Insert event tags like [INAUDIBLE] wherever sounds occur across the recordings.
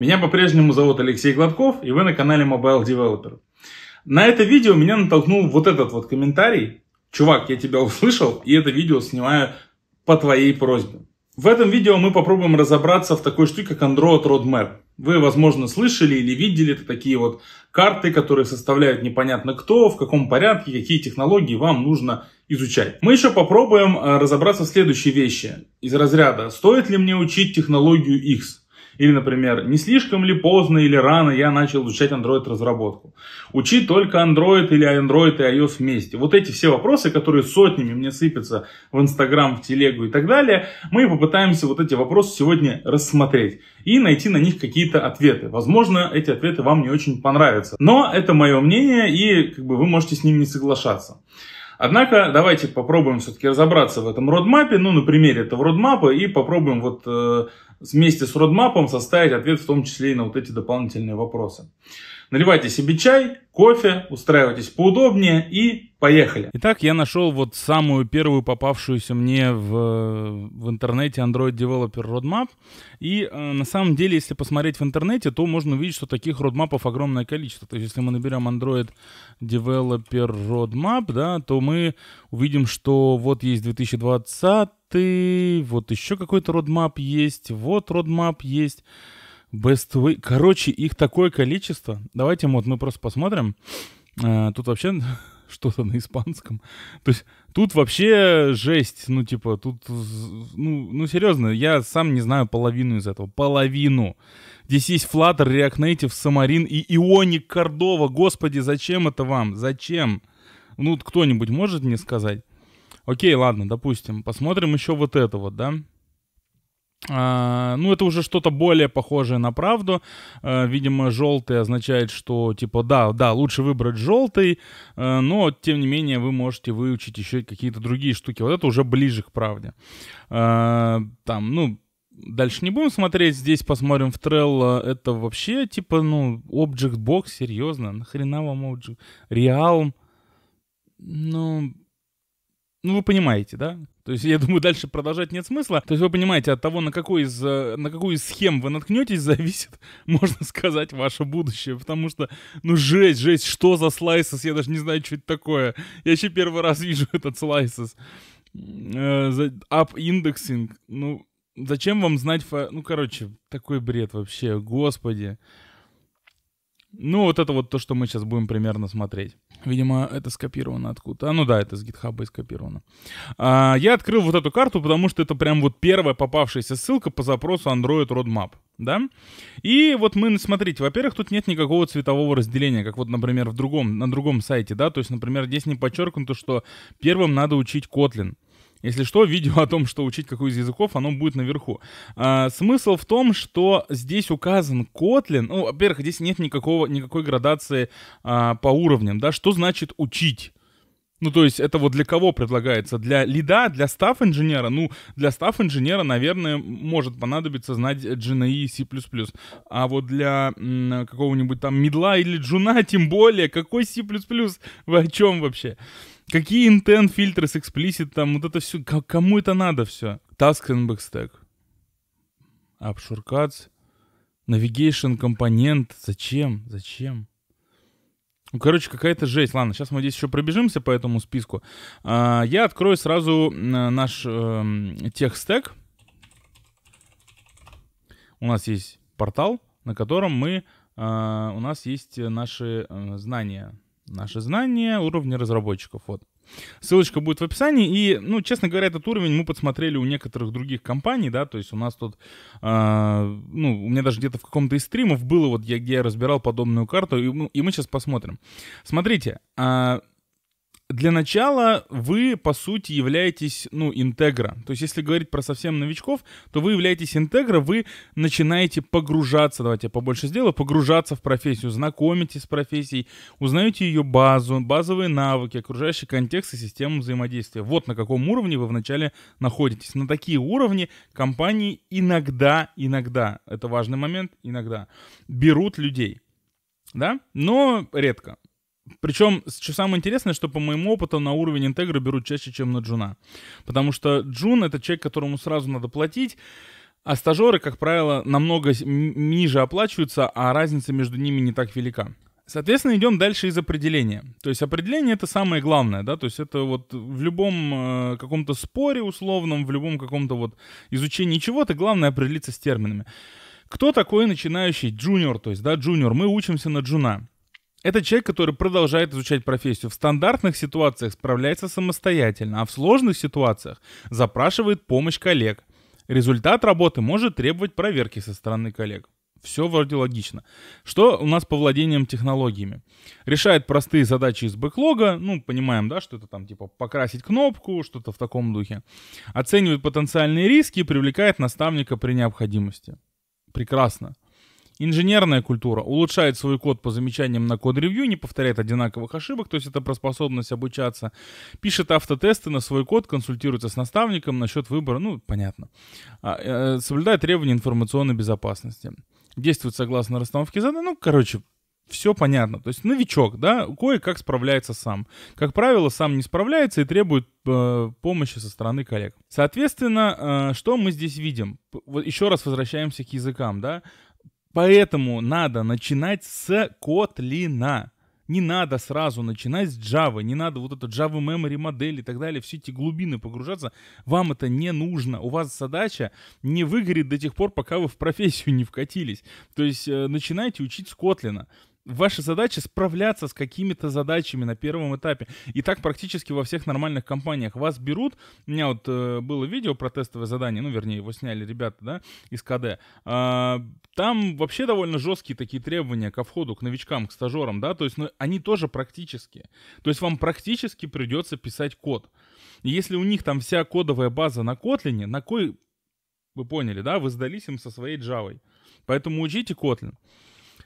Меня по-прежнему зовут Алексей Гладков, и вы на канале Mobile Developer. На это видео меня натолкнул вот этот вот комментарий. Чувак, я тебя услышал, и это видео снимаю по твоей просьбе. В этом видео мы попробуем разобраться в такой штуке, как Android Roadmap. Вы, возможно, слышали или видели это такие вот карты, которые составляют непонятно кто, в каком порядке, какие технологии вам нужно изучать. Мы еще попробуем а, разобраться в следующей вещи из разряда «Стоит ли мне учить технологию X?» Или, например, не слишком ли поздно или рано я начал изучать Android разработку? Учи только Android или Android и iOS вместе. Вот эти все вопросы, которые сотнями мне сыпятся в Instagram, в телегу и так далее, мы попытаемся вот эти вопросы сегодня рассмотреть и найти на них какие-то ответы. Возможно, эти ответы вам не очень понравятся. Но это мое мнение, и как бы вы можете с ним не соглашаться. Однако давайте попробуем все-таки разобраться в этом родмапе, ну на примере этого родмапа и попробуем вот э, вместе с родмапом составить ответ в том числе и на вот эти дополнительные вопросы. Наливайте себе чай, кофе, устраивайтесь поудобнее и поехали. Итак, я нашел вот самую первую попавшуюся мне в, в интернете Android Developer Roadmap. И э, на самом деле, если посмотреть в интернете, то можно увидеть, что таких родмапов огромное количество. То есть, если мы наберем Android Developer Roadmap, да, то мы увидим, что вот есть 2020, карты, вот еще какой-то родмап есть, вот родмап есть. Best way. Короче, их такое количество. Давайте вот мы просто посмотрим. А, тут вообще [LAUGHS] что-то на испанском. То есть тут вообще жесть. Ну, типа, тут... Ну, ну, серьезно, я сам не знаю половину из этого. Половину. Здесь есть Flutter, React Native, Самарин и Ионик Кордова. Господи, зачем это вам? Зачем? Ну, кто-нибудь может мне сказать? Окей, ладно, допустим. Посмотрим еще вот это вот, да? А, ну, это уже что-то более похожее на правду. А, видимо, желтый означает, что типа да, да, лучше выбрать желтый, а, но тем не менее вы можете выучить еще какие-то другие штуки. Вот это уже ближе к правде. А, там, ну, дальше не будем смотреть. Здесь посмотрим в Trello. Это вообще типа, ну, Object Box, серьезно. Нахрена вам Object? Realm. Ну, ну, вы понимаете, да? То есть, я думаю, дальше продолжать нет смысла. То есть, вы понимаете, от того, на, какой из, э, на какую из схем вы наткнетесь, [LAUGHS] зависит, можно сказать, ваше будущее. Потому что, ну, жесть, жесть, что за слайсес? Я даже не знаю, что это такое. Я еще первый раз вижу [LAUGHS] этот слайсес. Э, up индексинг Ну, зачем вам знать... Ну, короче, такой бред вообще, господи. Ну, вот это вот то, что мы сейчас будем примерно смотреть. Видимо, это скопировано откуда-то. А, ну да, это с гитхаба и скопировано. А, я открыл вот эту карту, потому что это прям вот первая попавшаяся ссылка по запросу Android Roadmap, да? И вот мы, смотрите, во-первых, тут нет никакого цветового разделения, как вот, например, в другом, на другом сайте, да? То есть, например, здесь не подчеркнуто, что первым надо учить Kotlin. Если что, видео о том, что учить какой из языков, оно будет наверху. А, смысл в том, что здесь указан Kotlin. Ну, во-первых, здесь нет никакого, никакой градации а, по уровням. Да? Что значит учить? Ну, то есть это вот для кого предлагается? Для лида, для став-инженера? Ну, для став-инженера, наверное, может понадобиться знать GNI и C++. А вот для какого-нибудь там медла или джуна, тем более, какой C++? [LAUGHS] Вы о чем вообще? Какие intent, фильтры с explicit, там вот это все. Кому это надо все? Task and Backstack. Upshore Cuts. Navigation компонент. Зачем? Зачем? Ну, короче, какая-то жесть. Ладно, сейчас мы здесь еще пробежимся по этому списку. А, я открою сразу э, наш э, эм, техстек. У нас есть портал, на котором мы... Э, у нас есть наши э, знания Наши знания уровня разработчиков. Вот. Ссылочка будет в описании. И, ну, честно говоря, этот уровень мы подсмотрели у некоторых других компаний, да, то есть у нас тут, э, ну, у меня даже где-то в каком-то из стримов было, вот я, где я разбирал подобную карту, и, и мы сейчас посмотрим. Смотрите, э, для начала вы, по сути, являетесь, ну, интегра. То есть, если говорить про совсем новичков, то вы являетесь интегра, вы начинаете погружаться, давайте я побольше сделаю, погружаться в профессию, знакомитесь с профессией, узнаете ее базу, базовые навыки, окружающий контекст и систему взаимодействия. Вот на каком уровне вы вначале находитесь. На такие уровни компании иногда, иногда, это важный момент, иногда, берут людей. Да? Но редко. Причем, что самое интересное, что по моему опыту на уровень интегра берут чаще, чем на джуна. Потому что джун — это человек, которому сразу надо платить, а стажеры, как правило, намного ниже оплачиваются, а разница между ними не так велика. Соответственно, идем дальше из определения. То есть определение это самое главное, да, то есть это вот в любом э, каком-то споре условном, в любом каком-то вот изучении чего-то, главное определиться с терминами. Кто такой начинающий джуниор, то есть, да, джуниор, мы учимся на джуна. Это человек, который продолжает изучать профессию. В стандартных ситуациях справляется самостоятельно, а в сложных ситуациях запрашивает помощь коллег. Результат работы может требовать проверки со стороны коллег. Все вроде логично. Что у нас по владениям технологиями? Решает простые задачи из бэклога, ну, понимаем, да, что это там, типа, покрасить кнопку, что-то в таком духе. Оценивает потенциальные риски и привлекает наставника при необходимости. Прекрасно. Инженерная культура улучшает свой код по замечаниям на код-ревью, не повторяет одинаковых ошибок, то есть это про способность обучаться. Пишет автотесты на свой код, консультируется с наставником насчет выбора, ну, понятно. А, э, соблюдает требования информационной безопасности. Действует согласно расстановке заданий, ну, короче, все понятно. То есть новичок, да, кое-как справляется сам. Как правило, сам не справляется и требует э, помощи со стороны коллег. Соответственно, э, что мы здесь видим? Вот еще раз возвращаемся к языкам, да. Поэтому надо начинать с Kotlin. Не надо сразу начинать с Java, не надо вот эту Java Memory модель и так далее, все эти глубины погружаться. Вам это не нужно. У вас задача не выгорит до тех пор, пока вы в профессию не вкатились. То есть э, начинайте учить с Kotlin. Ваша задача справляться с какими-то задачами на первом этапе. И так практически во всех нормальных компаниях вас берут. У меня вот э, было видео про тестовое задание, ну, вернее, его сняли ребята, да, из КД. А, там вообще довольно жесткие такие требования ко входу, к новичкам, к стажерам, да, то есть ну, они тоже практические. То есть вам практически придется писать код. если у них там вся кодовая база на Kotlin, на кой... Вы поняли, да? Вы сдались им со своей Java. Поэтому учите Kotlin.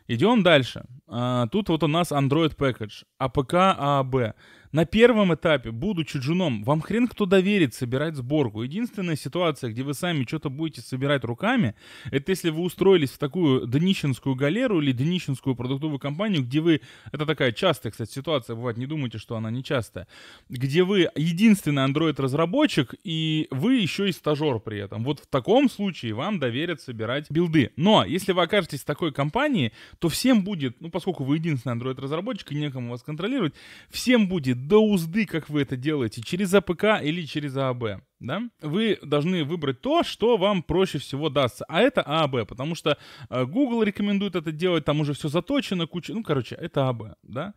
Идем дальше. А, тут вот у нас Android Package, APK а AAB. На первом этапе, будучи джуном, вам хрен кто доверит собирать сборку. Единственная ситуация, где вы сами что-то будете собирать руками, это если вы устроились в такую днищенскую галеру или днищенскую продуктовую компанию, где вы... Это такая частая, кстати, ситуация бывает, не думайте, что она не частая. Где вы единственный андроид разработчик и вы еще и стажер при этом. Вот в таком случае вам доверят собирать билды. Но если вы окажетесь в такой компании, то всем будет, ну поскольку вы единственный андроид разработчик и некому вас контролировать, всем будет до узды, как вы это делаете, через АПК или через ААБ. Да? Вы должны выбрать то, что вам проще всего дастся. А это ААБ, потому что э, Google рекомендует это делать, там уже все заточено, куча... Ну, короче, это ААБ, да?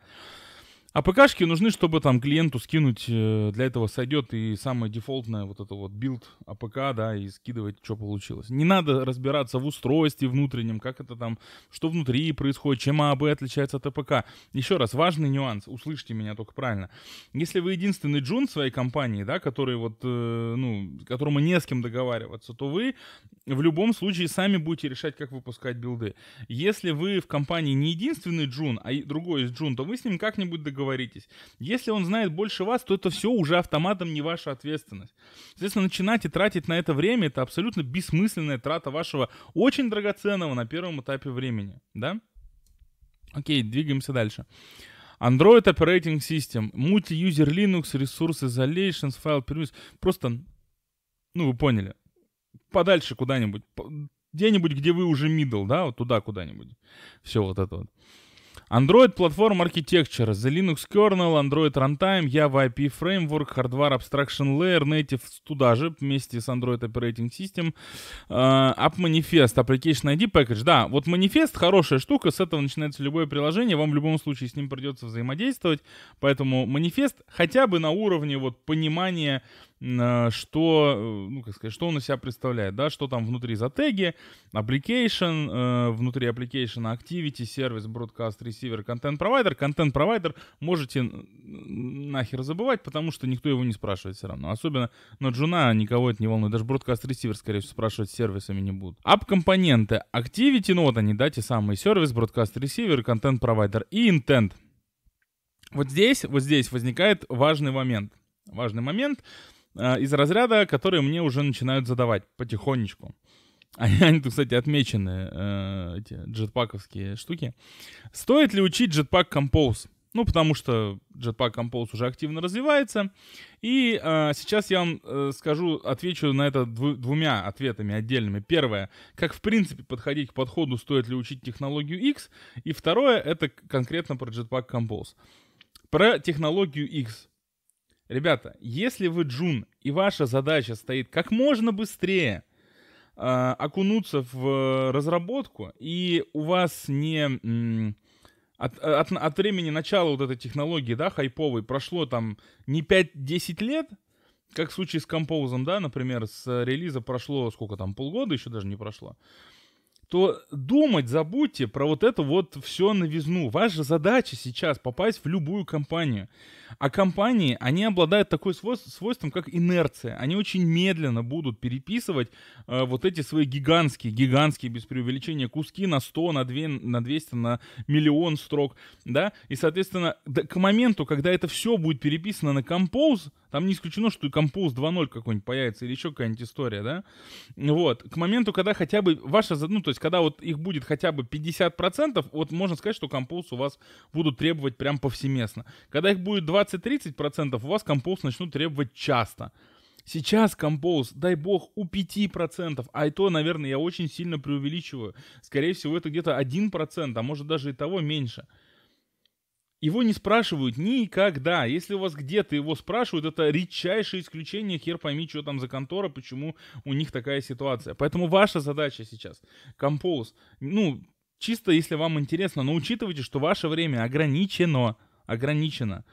А ПКшки нужны, чтобы там клиенту скинуть, э, для этого сойдет и самое дефолтное вот это вот билд АПК, да, и скидывать, что получилось. Не надо разбираться в устройстве внутреннем, как это там, что внутри происходит, чем АБ отличается от АПК. Еще раз, важный нюанс, услышьте меня только правильно. Если вы единственный джун своей компании, да, который вот, э, ну, которому не с кем договариваться, то вы в любом случае сами будете решать, как выпускать билды. Если вы в компании не единственный джун, а другой из джун, то вы с ним как-нибудь договариваетесь договоритесь. Если он знает больше вас, то это все уже автоматом не ваша ответственность. Соответственно, начинать и тратить на это время, это абсолютно бессмысленная трата вашего очень драгоценного на первом этапе времени, да? Окей, двигаемся дальше. Android Operating System, Multi-User Linux, Resource Isolations, File Permissions. Просто, ну вы поняли, подальше куда-нибудь, где-нибудь, где вы уже middle, да, вот туда куда-нибудь. Все вот это вот. Android Platform Architecture, The Linux Kernel, Android Runtime, Java API Framework, Hardware Abstraction Layer, Native туда же вместе с Android Operating System, uh, App Manifest, Application ID Package. Да, вот манифест хорошая штука, с этого начинается любое приложение, вам в любом случае с ним придется взаимодействовать, поэтому манифест хотя бы на уровне вот понимания Э, что, э, ну, как сказать, что он из себя представляет, да, что там внутри за теги, application, э, внутри application activity, сервис, broadcast, receiver, контент провайдер. Контент провайдер можете нахер забывать, потому что никто его не спрашивает все равно. Особенно но джуна никого это не волнует. Даже broadcast receiver, скорее всего, спрашивать сервисами не будут. App-компоненты, activity, ну вот они, да, те самые сервис, broadcast receiver, контент провайдер и intent. Вот здесь, вот здесь возникает важный момент. Важный момент — Э, из разряда, которые мне уже начинают задавать потихонечку. [LAUGHS] А Они тут, кстати, отмечены, э, эти джетпаковские штуки. Стоит ли учить Jetpack Compose? Ну, потому что Jetpack Compose уже активно развивается. И э, сейчас я вам э, скажу, отвечу на это дв- двумя ответами отдельными. Первое, как в принципе подходить к подходу, стоит ли учить технологию X. И второе, это конкретно про Jetpack Compose. Про технологию X. Ребята, если вы джун и ваша задача стоит как можно быстрее э, окунуться в разработку, и у вас не от, от, от времени начала вот этой технологии, да, хайповой, прошло там не 5-10 лет, как в случае с композом, да, например, с релиза прошло сколько там, полгода еще даже не прошло, то думать забудьте про вот это вот все новизну. Ваша задача сейчас попасть в любую компанию. А компании, они обладают такой свойством, как инерция. Они очень медленно будут переписывать э, вот эти свои гигантские, гигантские, без преувеличения, куски на 100, на, 2, на 200, на миллион строк, да, и, соответственно, к моменту, когда это все будет переписано на Compose, там не исключено, что и Compose 2.0 какой-нибудь появится или еще какая-нибудь история, да, вот, к моменту, когда хотя бы ваша, ну, то есть, когда вот их будет хотя бы 50%, вот можно сказать, что Compose у вас будут требовать прям повсеместно. Когда их будет 20%, 20-30% у вас композ начнут требовать часто. Сейчас композ, дай бог, у 5%, а это, наверное, я очень сильно преувеличиваю. Скорее всего, это где-то 1%, а может даже и того меньше. Его не спрашивают никогда. Если у вас где-то его спрашивают, это редчайшее исключение. Хер пойми, что там за контора, почему у них такая ситуация. Поэтому ваша задача сейчас, композ, ну, чисто если вам интересно, но учитывайте, что ваше время ограничено. Ограничено.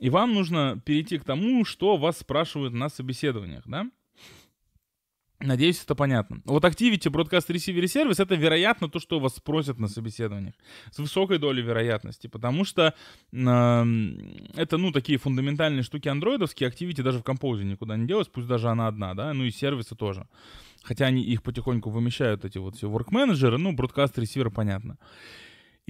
И вам нужно перейти к тому, что вас спрашивают на собеседованиях, да? Надеюсь, это понятно. Вот Activity Broadcast Receiver Service — это, вероятно, то, что вас спросят на собеседованиях. С высокой долей вероятности. Потому что э, это, ну, такие фундаментальные штуки андроидовские. Activity даже в композе никуда не делась, пусть даже она одна, да? Ну и сервисы тоже. Хотя они их потихоньку вымещают, эти вот все work-менеджеры. Ну, Broadcast Receiver, понятно. Э,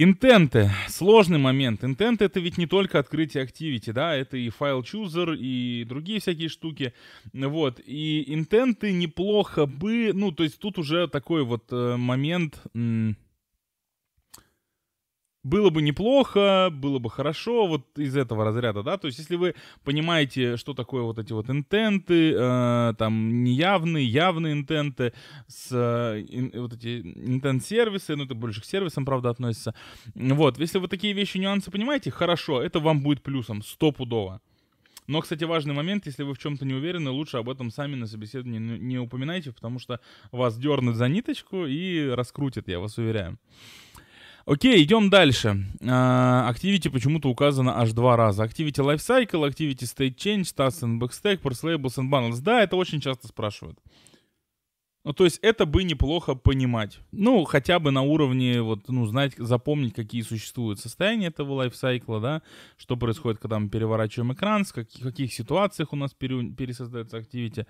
Интенты. Сложный момент. Интент это ведь не только открытие Activity, да, это и файл chooser, и другие всякие штуки. Вот. И интенты неплохо бы, ну, то есть тут уже такой вот э, момент... М- было бы неплохо, было бы хорошо, вот из этого разряда, да, то есть если вы понимаете, что такое вот эти вот интенты, э, там неявные, явные интенты, с, э, вот эти интент-сервисы, ну это больше к сервисам, правда, относится, вот, если вы такие вещи, нюансы понимаете, хорошо, это вам будет плюсом, стопудово. Но, кстати, важный момент, если вы в чем-то не уверены, лучше об этом сами на собеседовании не упоминайте, потому что вас дернут за ниточку и раскрутят, я вас уверяю. Окей, идем дальше. Uh, activity почему-то указано аж два раза. Activity Lifecycle, Activity State Change, Tasks and Backstack, Parse Labels and Bundles. Да, это очень часто спрашивают. Uh, ну, то есть это бы неплохо понимать. Ну, хотя бы на уровне, вот, ну, знать, запомнить, какие существуют состояния этого лайфсайкла, да, что происходит, когда мы переворачиваем экран, в каких, каких ситуациях у нас пере, пересоздается активити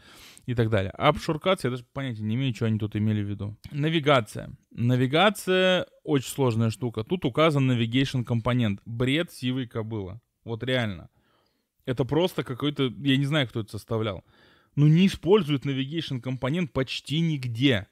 и так далее. Обшуркация, я даже понятия не имею, что они тут имели в виду. Навигация. Навигация очень сложная штука. Тут указан navigation компонент. Бред сивый кобыла. Вот реально. Это просто какой-то, я не знаю, кто это составлял ну не используют navigation компонент почти нигде.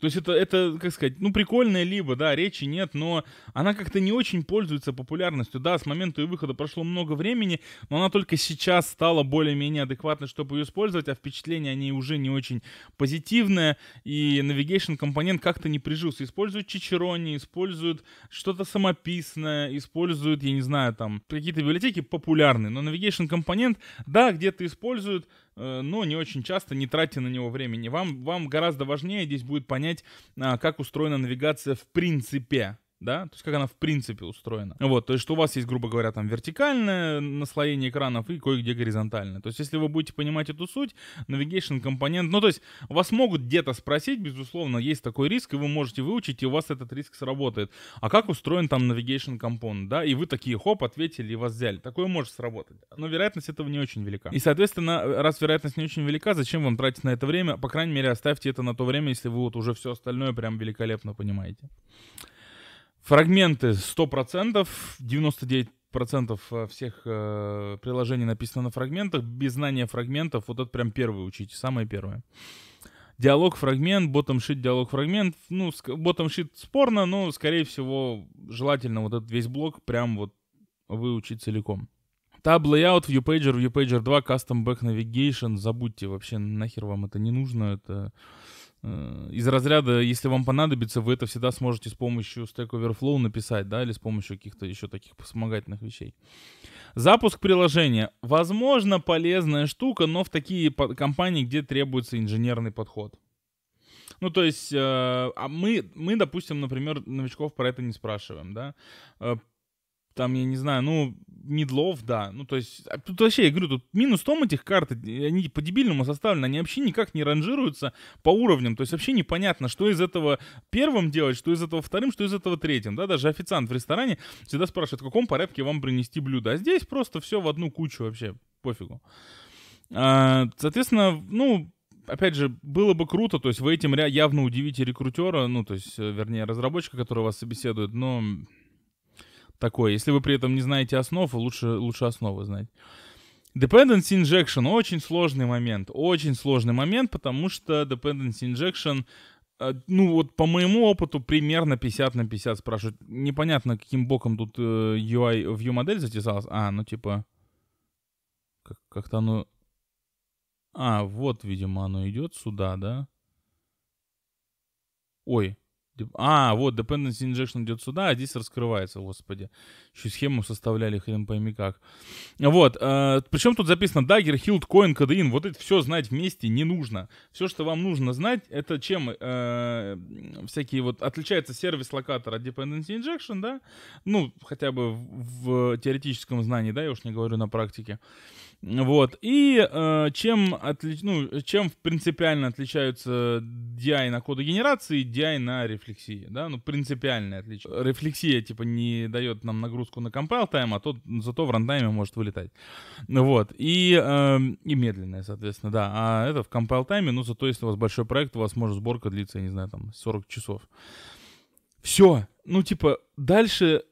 То есть это, это, как сказать, ну прикольная либо, да, речи нет, но она как-то не очень пользуется популярностью. Да, с момента ее выхода прошло много времени, но она только сейчас стала более-менее адекватной, чтобы ее использовать, а впечатление о ней уже не очень позитивное, и navigation компонент как-то не прижился. Используют чичерони, используют что-то самописное, используют, я не знаю, там, какие-то библиотеки популярные, но navigation компонент, да, где-то используют, Э, но не очень часто, не тратьте на него времени. Вам, вам гораздо важнее здесь будет понять, а, как устроена навигация в принципе да, то есть как она в принципе устроена. Вот, то есть что у вас есть, грубо говоря, там вертикальное наслоение экранов и кое-где горизонтальное. То есть если вы будете понимать эту суть, navigation компонент, ну то есть вас могут где-то спросить, безусловно, есть такой риск, и вы можете выучить, и у вас этот риск сработает. А как устроен там navigation компонент, да, и вы такие, хоп, ответили и вас взяли. Такое может сработать, но вероятность этого не очень велика. И, соответственно, раз вероятность не очень велика, зачем вам тратить на это время? По крайней мере, оставьте это на то время, если вы вот уже все остальное прям великолепно понимаете. Фрагменты 100%, 99% э, всех э, приложений написано на фрагментах. Без знания фрагментов, вот это прям первый учите, самое первое. Диалог фрагмент, ботом шит диалог фрагмент. Ну, ботом шит спорно, но, скорее всего, желательно вот этот весь блок прям вот выучить целиком. Tab Layout, ViewPager, ViewPager 2, Custom Back Navigation. Забудьте, вообще нахер вам это не нужно. Это Э, из разряда, если вам понадобится, вы это всегда сможете с помощью Stack Overflow написать, да, или с помощью каких-то еще таких вспомогательных вещей. Запуск приложения. Возможно, полезная штука, но в такие компании, где требуется инженерный подход. Ну, то есть, э, а мы, мы, допустим, например, новичков про это не спрашиваем, да. Э, там, я не знаю, ну, мидлов, да. Ну, то есть, а, тут вообще, я говорю, тут минус в том этих карт, они по-дебильному составлены, они вообще никак не ранжируются по уровням, то есть вообще непонятно, что из этого первым делать, что из этого вторым, что из этого третьим, да, даже официант в ресторане всегда спрашивает, в каком порядке вам принести блюдо, а здесь просто все в одну кучу вообще, пофигу. А, соответственно, ну, опять же, было бы круто, то есть вы этим явно удивите рекрутера, ну, то есть, э, вернее, разработчика, который вас собеседует, но такое. Если вы при этом не знаете основ, лучше, лучше основы знать. Dependency injection очень сложный момент. Очень сложный момент, потому что dependency injection, э, ну вот по моему опыту, примерно 50 на 50 спрашивают. Непонятно, каким боком тут э, UI в view модель затесалась. А, ну типа... Как-то оно... А, вот, видимо, оно идет сюда, да? Ой, а, вот, dependency injection идет сюда, а здесь раскрывается, господи. Еще схему составляли, хрен пойми как. Вот, э, причем тут записано Dagger, Hilt, Coin, Кадеин. Вот это все знать вместе не нужно. Все, что вам нужно знать, это чем э, всякие вот... Отличается сервис локатора от dependency injection, да? Ну, хотя бы в, в теоретическом знании, да, я уж не говорю на практике. Вот. И э, чем, отли... ну, чем принципиально отличаются DI на кодогенерации и DI на рефлексии? Да? Ну, принципиальное отличие. Рефлексия, типа, не дает нам нагрузку на compile time, а тот зато в рантайме может вылетать. Вот. И, э, и медленное, соответственно, да. А это в compile time, ну, зато если у вас большой проект, у вас может сборка длиться, я не знаю, там, 40 часов. Все. Ну, типа, дальше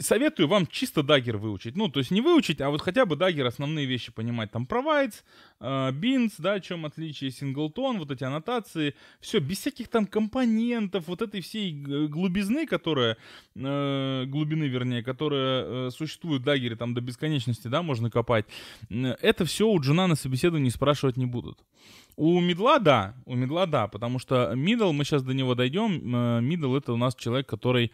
советую вам чисто дагер выучить. Ну, то есть не выучить, а вот хотя бы дагер основные вещи понимать. Там provides, э, бинс, да, в чем отличие, синглтон, вот эти аннотации. Все, без всяких там компонентов, вот этой всей глубизны, которая, э, глубины, вернее, которая э, существует в дагере, там до бесконечности, да, можно копать. Это все у джуна на собеседовании спрашивать не будут. У мидла да, у мидла да, потому что мидл, мы сейчас до него дойдем, мидл это у нас человек, который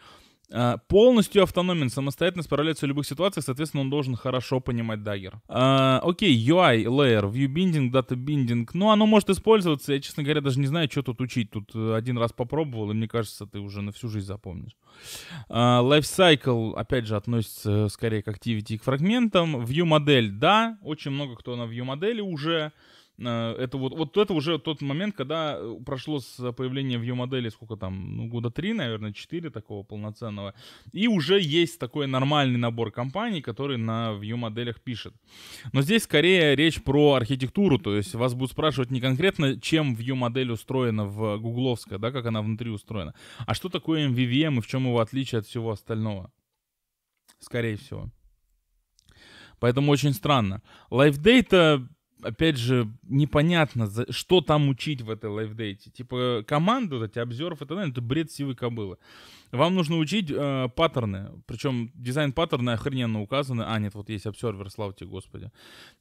Э, полностью автономен, самостоятельно справляется в любых ситуациях, соответственно, он должен хорошо понимать Dagger. А, окей, UI, layer, view binding, data binding, ну, оно может использоваться, я, честно говоря, даже не знаю, что тут учить, тут э, один раз попробовал, и мне кажется, ты уже на всю жизнь запомнишь. А, life cycle, опять же, относится скорее к activity и к фрагментам. View модель, да, очень много кто на view модели уже, Э, это вот, вот это уже тот момент, когда э, прошло с появления view модели сколько там, ну, года три, наверное, четыре такого полноценного, и уже есть такой нормальный набор компаний, которые на view моделях пишет. Но здесь скорее речь про архитектуру, то есть вас будут спрашивать не конкретно, чем view модель устроена в гугловская, да, как она внутри устроена, а что такое MVVM и в чем его отличие от всего остального. Скорее всего. Поэтому очень странно. Life Data опять же, непонятно, что там учить в этой лайфдейте. Типа, команду, эти обзоров, это, это бред сивой кобылы. Вам нужно учить э, паттерны. Причем дизайн паттерны охрененно указаны. А, нет, вот есть обсервер, слава тебе, господи.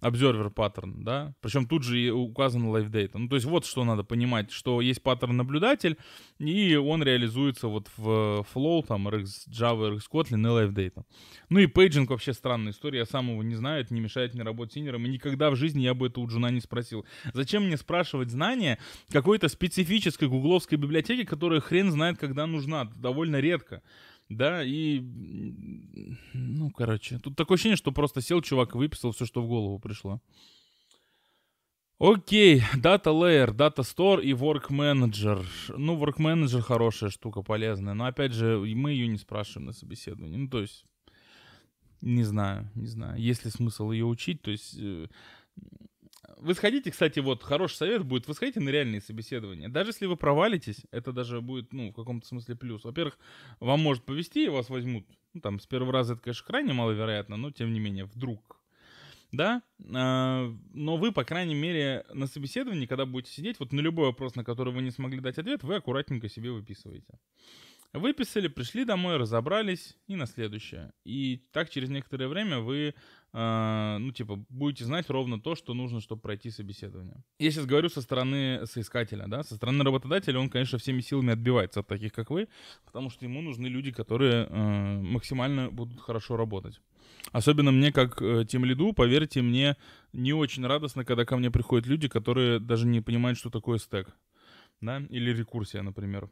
Обсервер паттерн, да. Причем тут же и указан лайфдейта. Ну, то есть вот что надо понимать, что есть паттерн-наблюдатель, и он реализуется вот в Flow, там, RX Java, RX Kotlin и лайфдейта. Ну и пейджинг вообще странная история. Я сам его не знаю, это не мешает мне работать синером. И никогда в жизни я бы это у Джуна не спросил. Зачем мне спрашивать знания какой-то специфической гугловской библиотеки, которая хрен знает, когда нужна. Довольно редко. Да, и... Ну, короче, тут такое ощущение, что просто сел чувак и выписал все, что в голову пришло. Окей, Data Layer, Data Store и Work Manager. Ну, Work Manager хорошая штука, полезная. Но, опять же, мы ее не спрашиваем на собеседовании. Ну, то есть, не знаю, не знаю. Есть ли смысл ее учить? То есть, э, вы сходите, кстати, вот хороший совет будет, вы сходите на реальные собеседования. Даже если вы провалитесь, это даже будет, ну, в каком-то смысле плюс. Во-первых, вам может повезти, и вас возьмут. Ну, там, с первого раза это, конечно, крайне маловероятно, но, тем не менее, вдруг да, а, но вы, по крайней мере, на собеседовании, когда будете сидеть, вот на любой вопрос, на который вы не смогли дать ответ, вы аккуратненько себе выписываете. Выписали, пришли домой, разобрались и на следующее. И так через некоторое время вы, э, ну, типа, будете знать ровно то, что нужно, чтобы пройти собеседование. Я сейчас говорю со стороны соискателя, да, со стороны работодателя он, конечно, всеми силами отбивается от таких, как вы, потому что ему нужны люди, которые э, максимально будут хорошо работать. Особенно мне, как э, тем лиду, поверьте мне, не очень радостно, когда ко мне приходят люди, которые даже не понимают, что такое стек, да, или рекурсия, например.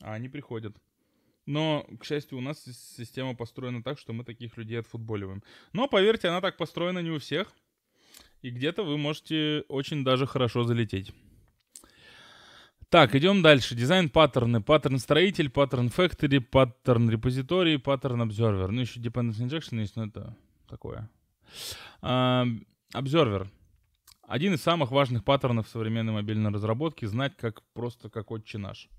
А они приходят. Но, к счастью, у нас система построена так, что мы таких людей отфутболиваем. Но, поверьте, она так построена не у всех. И где-то вы можете очень даже хорошо залететь. Так, идем дальше. Дизайн паттерны. Паттерн строитель, паттерн factory, паттерн репозиторий, паттерн observer. Ну, еще dependency injection есть, но это такое. А, observer. Один из самых важных паттернов современной мобильной разработки — знать, как просто как отче наш.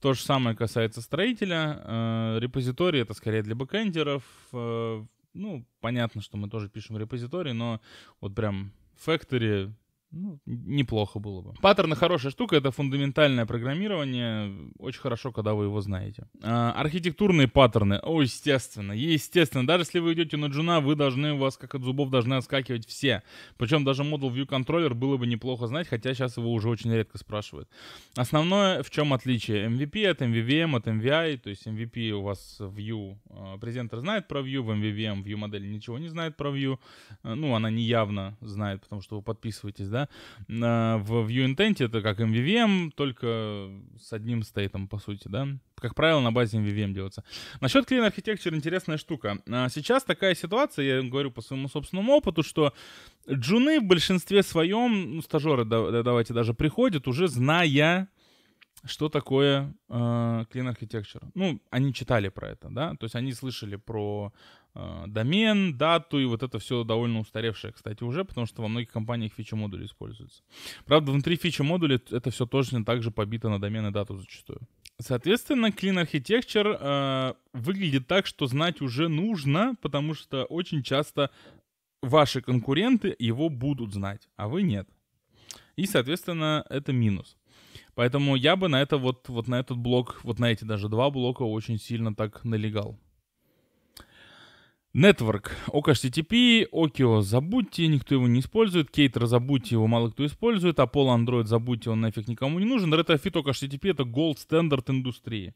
То же самое касается строителя. Э, репозиторий это скорее для бэкэндеров. Э, ну, понятно, что мы тоже пишем репозиторий, но вот прям Factory ну, неплохо было бы. Паттерны хорошая штука, это фундаментальное программирование. Очень хорошо, когда вы его знаете. А, архитектурные паттерны, о, естественно, естественно. Даже если вы идете на джуна, вы должны, у вас как от зубов должны отскакивать все. Причем даже модул View Controller было бы неплохо знать, хотя сейчас его уже очень редко спрашивают. Основное, в чем отличие MVP от MVVM, от MVI, то есть MVP у вас View, а, презентер знает про View, в MVVM View модели ничего не знает про View, а, ну, она неявно знает, потому что вы подписываетесь, да, в View Intent это как MVVM, только с одним стейтом, по сути, да. Как правило, на базе MVVM делается. Насчет Clean Architecture интересная штука. А сейчас такая ситуация, я говорю по своему собственному опыту, что джуны в большинстве своем, ну, стажеры, давайте даже, приходят уже зная что такое э, Clean Architecture. Ну, они читали про это, да, то есть они слышали про Э, домен, дату и вот это все довольно устаревшее, кстати, уже, потому что во многих компаниях фича-модули используются. Правда, внутри фича-модуля это все точно так же побито на домен и дату зачастую. Соответственно, Clean Architecture э, выглядит так, что знать уже нужно, потому что очень часто ваши конкуренты его будут знать, а вы нет. И, соответственно, это минус. Поэтому я бы на это вот, вот на этот блок, вот на эти даже два блока очень сильно так налегал. Network, OK HTTP, Okio забудьте, никто его не использует, Кейтер забудьте, его мало кто использует, Apollo Android забудьте, он нафиг никому не нужен, Retrofit OK HTTP это gold стандарт индустрии.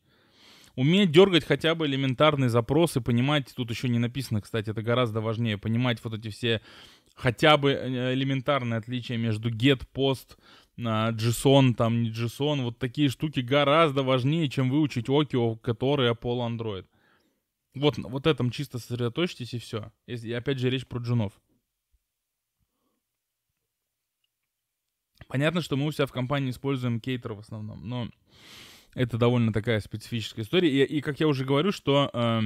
Уметь дергать хотя бы элементарные запросы, понимать, тут еще не написано, кстати, это гораздо важнее, понимать вот эти все хотя бы э, элементарные отличия между get, post, а, JSON, там не JSON, вот такие штуки гораздо важнее, чем выучить Окио, который Apollo Android. Вот, вот этом чисто сосредоточьтесь и все. Если, опять же, речь про джунов. Понятно, что мы у себя в компании используем кейтер в основном, но это довольно такая специфическая история. И, и как я уже говорю, что э,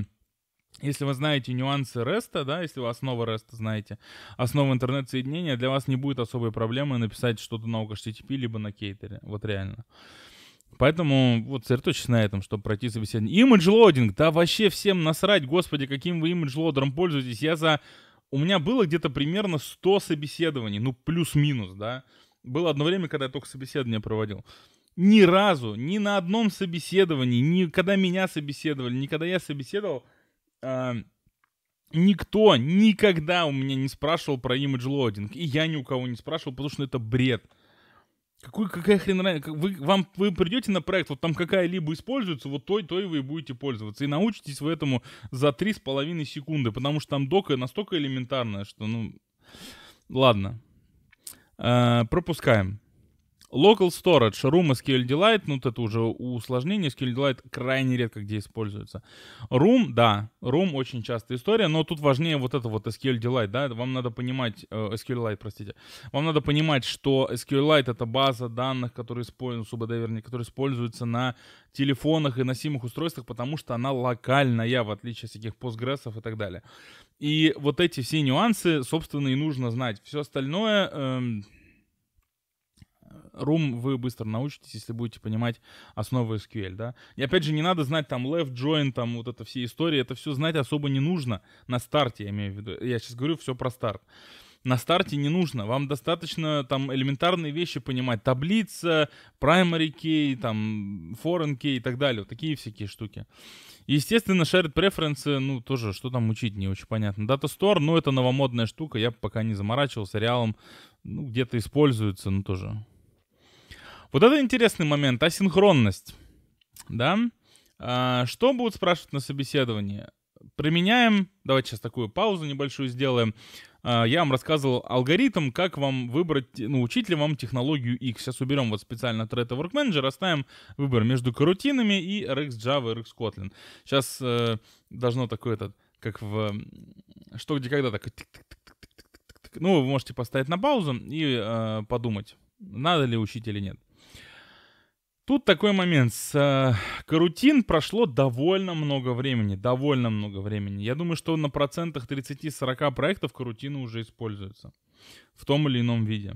если вы знаете нюансы REST, да, если вы основы REST знаете, основы интернет-соединения, для вас не будет особой проблемы написать что-то на OpenHTTP либо на кейтере. Вот реально. Э, Поэтому вот сосредоточьтесь на этом, чтобы пройти собеседование. Имидж лодинг, да вообще всем насрать, господи, каким вы имидж лодером пользуетесь. Я за... У меня было где-то примерно 100 собеседований, ну плюс-минус, да. Было одно время, когда я только собеседование проводил. Ни разу, ни на одном собеседовании, ни когда меня собеседовали, ни когда я собеседовал, э, никто никогда у меня не спрашивал про имидж лодинг, И я ни у кого не спрашивал, потому что это бред. Какой, какая хрен вы, вам, вы придете на проект, вот там какая-либо используется, вот той, той вы и будете пользоваться. И научитесь вы этому за 3,5 секунды, потому что там дока настолько элементарная, что, ну, ладно. Э, пропускаем. Local Storage, Room SQL Delight, ну это уже усложнение, SQL Delight крайне редко где используется. Room, да, Room очень частая история, но тут важнее вот это вот SQL Delight, да, вам надо понимать, э, SQLite, простите, вам надо понимать, что SQLite это база данных, которые используются, УБД, вернее, которые используются на телефонах и носимых устройствах, потому что она локальная, в отличие от всяких постгрессов и так далее. И вот эти все нюансы, собственно, и нужно знать. Все остальное... Эм, Рум вы быстро научитесь, если будете понимать основы SQL, да. И опять же, не надо знать там left join, там вот это все истории, это все знать особо не нужно на старте, я имею в виду. Я сейчас говорю все про старт на старте не нужно. Вам достаточно там элементарные вещи понимать. Таблица, primary key, там foreign key и так далее. Вот такие всякие штуки. Естественно, shared preference, ну, тоже, что там учить, не очень понятно. Data Store, ну, это новомодная штука, я пока не заморачивался. Реалом, ну, где-то используется, ну, тоже вот это интересный момент, асинхронность. Да? А, что будут спрашивать на собеседовании? Применяем, давайте сейчас такую паузу небольшую сделаем. А, я вам рассказывал алгоритм, как вам выбрать, научить ли вам технологию X. Сейчас уберем вот специально Thread Work Manager, оставим выбор между карутинами и RX Java, и RX Kotlin. Сейчас э, должно такой этот, как в что где когда так. Ну, вы можете поставить на паузу и э, подумать, надо ли учить или нет. Тут такой момент. С э, Карутин прошло довольно много времени. Довольно много времени. Я думаю, что на процентах 30-40 проектов Карутины уже используются. В том или ином виде.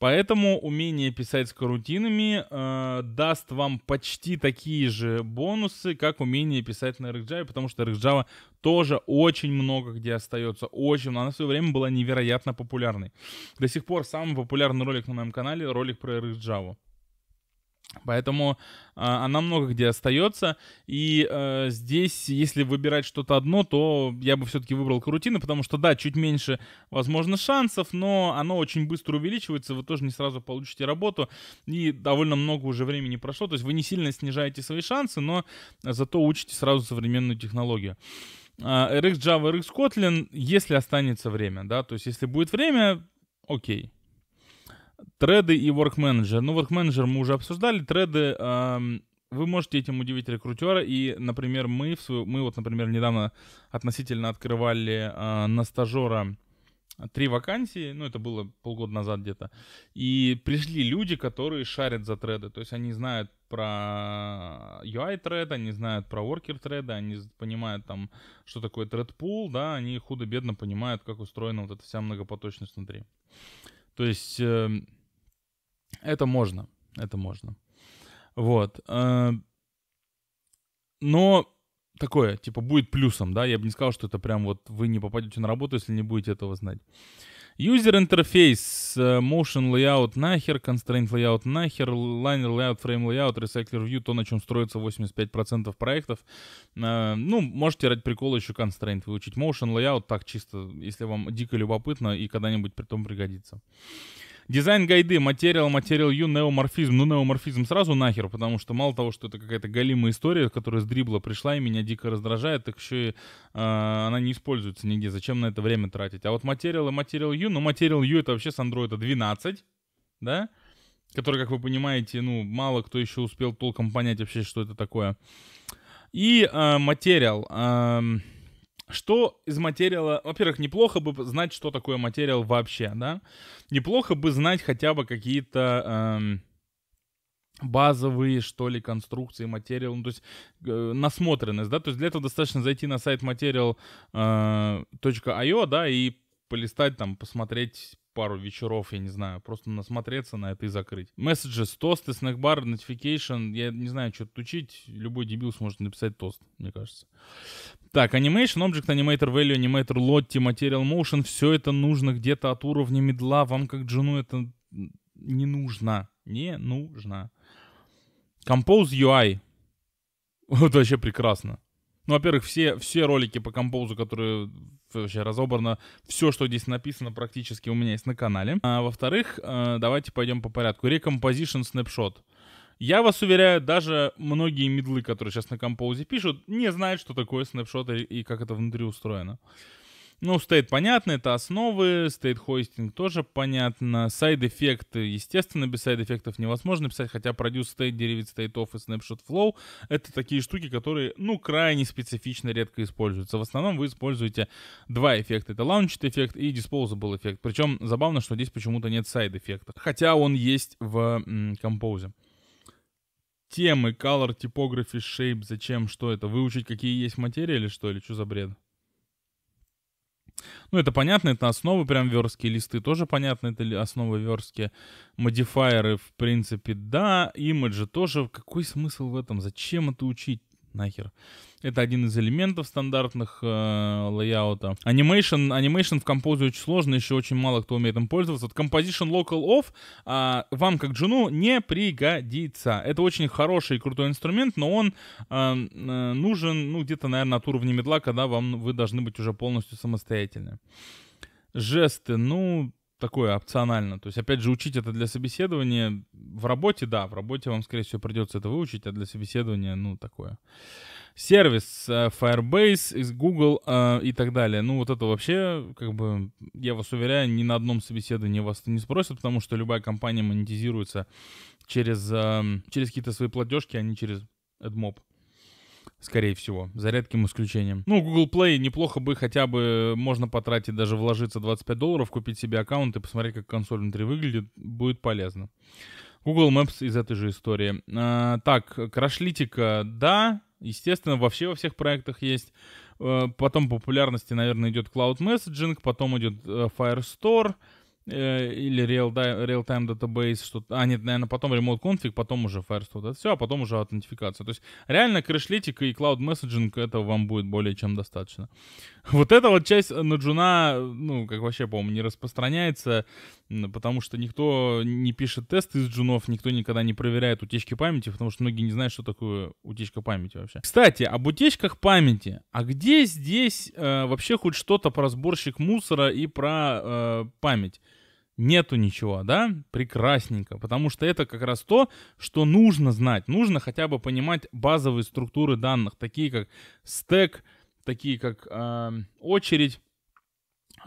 Поэтому умение писать с карутинами э, даст вам почти такие же бонусы, как умение писать на RxJava, потому что RxJava тоже очень много где остается. Очень. Она в свое время была невероятно популярной. До сих пор самый популярный ролик на моем канале — ролик про RxJava. Поэтому э, она много где остается. И э, здесь, если выбирать что-то одно, то я бы все-таки выбрал карутины, потому что, да, чуть меньше, возможно, шансов, но оно очень быстро увеличивается, вы тоже не сразу получите работу, и довольно много уже времени прошло. То есть вы не сильно снижаете свои шансы, но зато учите сразу современную технологию. А, RX Java, RX Kotlin, если останется время, да, то есть если будет время, окей. Треды и work manager. Ну, work-менеджер мы уже обсуждали. Треды, эм, вы можете этим удивить рекрутера. И, например, мы, в свою, мы вот, например, недавно относительно открывали э, на стажера три вакансии, ну это было полгода назад где-то, и пришли люди, которые шарят за треды, то есть они знают про UI тред, они знают про worker треды, они понимают там, что такое тред пул, да, они худо-бедно понимают, как устроена вот эта вся многопоточность внутри. То есть эм, это можно, это можно. Вот. Э, но такое, типа, будет плюсом, да, я бы не сказал, что это прям вот вы не попадете на работу, если не будете этого знать. User интерфейс Э, motion layout нахер, constraint layout нахер, liner layout, frame layout, recycler view, то, на чем строится 85% проектов. Э, ну, можете ради прикола еще constraint выучить. Motion layout так чисто, если вам дико любопытно и когда-нибудь при том пригодится. Дизайн гайды, материал, материал ю, неоморфизм. Ну, неоморфизм сразу нахер, потому что мало того, что это какая-то галимая история, которая с дрибла пришла и меня дико раздражает, так еще и э, она не используется нигде. Зачем на это время тратить? А вот материал и материал ю, ну, материал ю это вообще с андроида 12, да? Который, как вы понимаете, ну, мало кто еще успел толком понять вообще, что это такое. И а, материал. Э, что из материала... Во-первых, неплохо бы знать, что такое материал вообще, да? Неплохо бы знать хотя бы какие-то... Эм базовые, что ли, конструкции, материала, ну, то есть э, насмотренность, да, то есть для этого достаточно зайти на сайт material.io, э, да, и полистать там, посмотреть пару вечеров, я не знаю, просто насмотреться на это и закрыть. Месседжи, тосты, снэкбар, notification, я не знаю, что тут учить, любой дебил сможет написать тост, мне кажется. Так, Animation, Object Animator, Value Animator, Lottie, Material Motion, все это нужно где-то от уровня медла, вам как джуну это не нужно, не нужно. Compose UI, [LAUGHS] вот вообще прекрасно. Ну, во-первых, все, все ролики по композу, которые вообще разобрано все, что здесь написано практически у меня есть на канале. А, во-вторых, э, давайте пойдем по порядку. Recomposition Snapshot. Я вас уверяю, даже многие медлы, которые сейчас на компоузе пишут, не знают, что такое снапшот и как это внутри устроено. Ну, стоит понятно, это основы, стоит хостинг тоже понятно. Сайд-эффекты, естественно, без сайд-эффектов невозможно писать, хотя продюс стейт, деревит стейтов и snapshot flow — это такие штуки, которые, ну, крайне специфично редко используются. В основном вы используете два эффекта. Это launched эффект и disposable эффект. Причем забавно, что здесь почему-то нет сайд-эффекта, хотя он есть в м, Compose темы, color, typography, shape, зачем, что это, выучить, какие есть материалы, что или что за бред? Ну, это понятно, это основы прям верстки, листы тоже понятно, это основы верстки. Модифайеры, в принципе, да, имиджи тоже. Какой смысл в этом? Зачем это учить? нахер. Это один из элементов стандартных э, лейаута. Animation, animation в композе очень сложно, еще очень мало кто умеет им пользоваться. Вот composition local off э, вам, как джуну, не пригодится. Это очень хороший и крутой инструмент, но он э, э нужен, ну, где-то, наверное, от уровня медла, когда вам вы должны быть уже полностью самостоятельны. Жесты, ну, такое опционально. То есть, опять же, учить это для собеседования в работе, да, в работе вам, скорее всего, придется это выучить, а для собеседования, ну, такое. Сервис э, Firebase, Google э, и так далее. Ну, вот это вообще, как бы, я вас уверяю, ни на одном собеседовании вас это не спросят, потому что любая компания монетизируется через, э, через какие-то свои платежки, а не через AdMob скорее всего, за редким исключением. Ну, Google Play неплохо бы хотя бы можно потратить, даже вложиться 25 долларов, купить себе аккаунт и посмотреть, как консоль внутри выглядит, будет полезно. Google Maps из этой же истории. А, так, крашлитика, да, естественно, вообще во всех проектах есть. А, потом популярности, наверное, идет Cloud Messaging, потом идет э, Firestore, Э, или real, real time database, что а нет, наверное, потом remote config, потом уже Firestore, это все, а потом уже аутентификация. То есть реально крышлетик и cloud messaging этого вам будет более чем достаточно. [LAUGHS] Вот эта вот часть на джуна, ну, как вообще, по-моему, не распространяется, потому что никто не пишет тесты из джунов, никто никогда не проверяет утечки памяти, потому что многие не знают, что такое утечка памяти вообще. Кстати, об утечках памяти. А где здесь э, вообще хоть что-то про сборщик мусора и про э, память? нету ничего, да, прекрасненько, потому что это как раз то, что нужно знать, нужно хотя бы понимать базовые структуры данных, такие как стек, такие как э, очередь,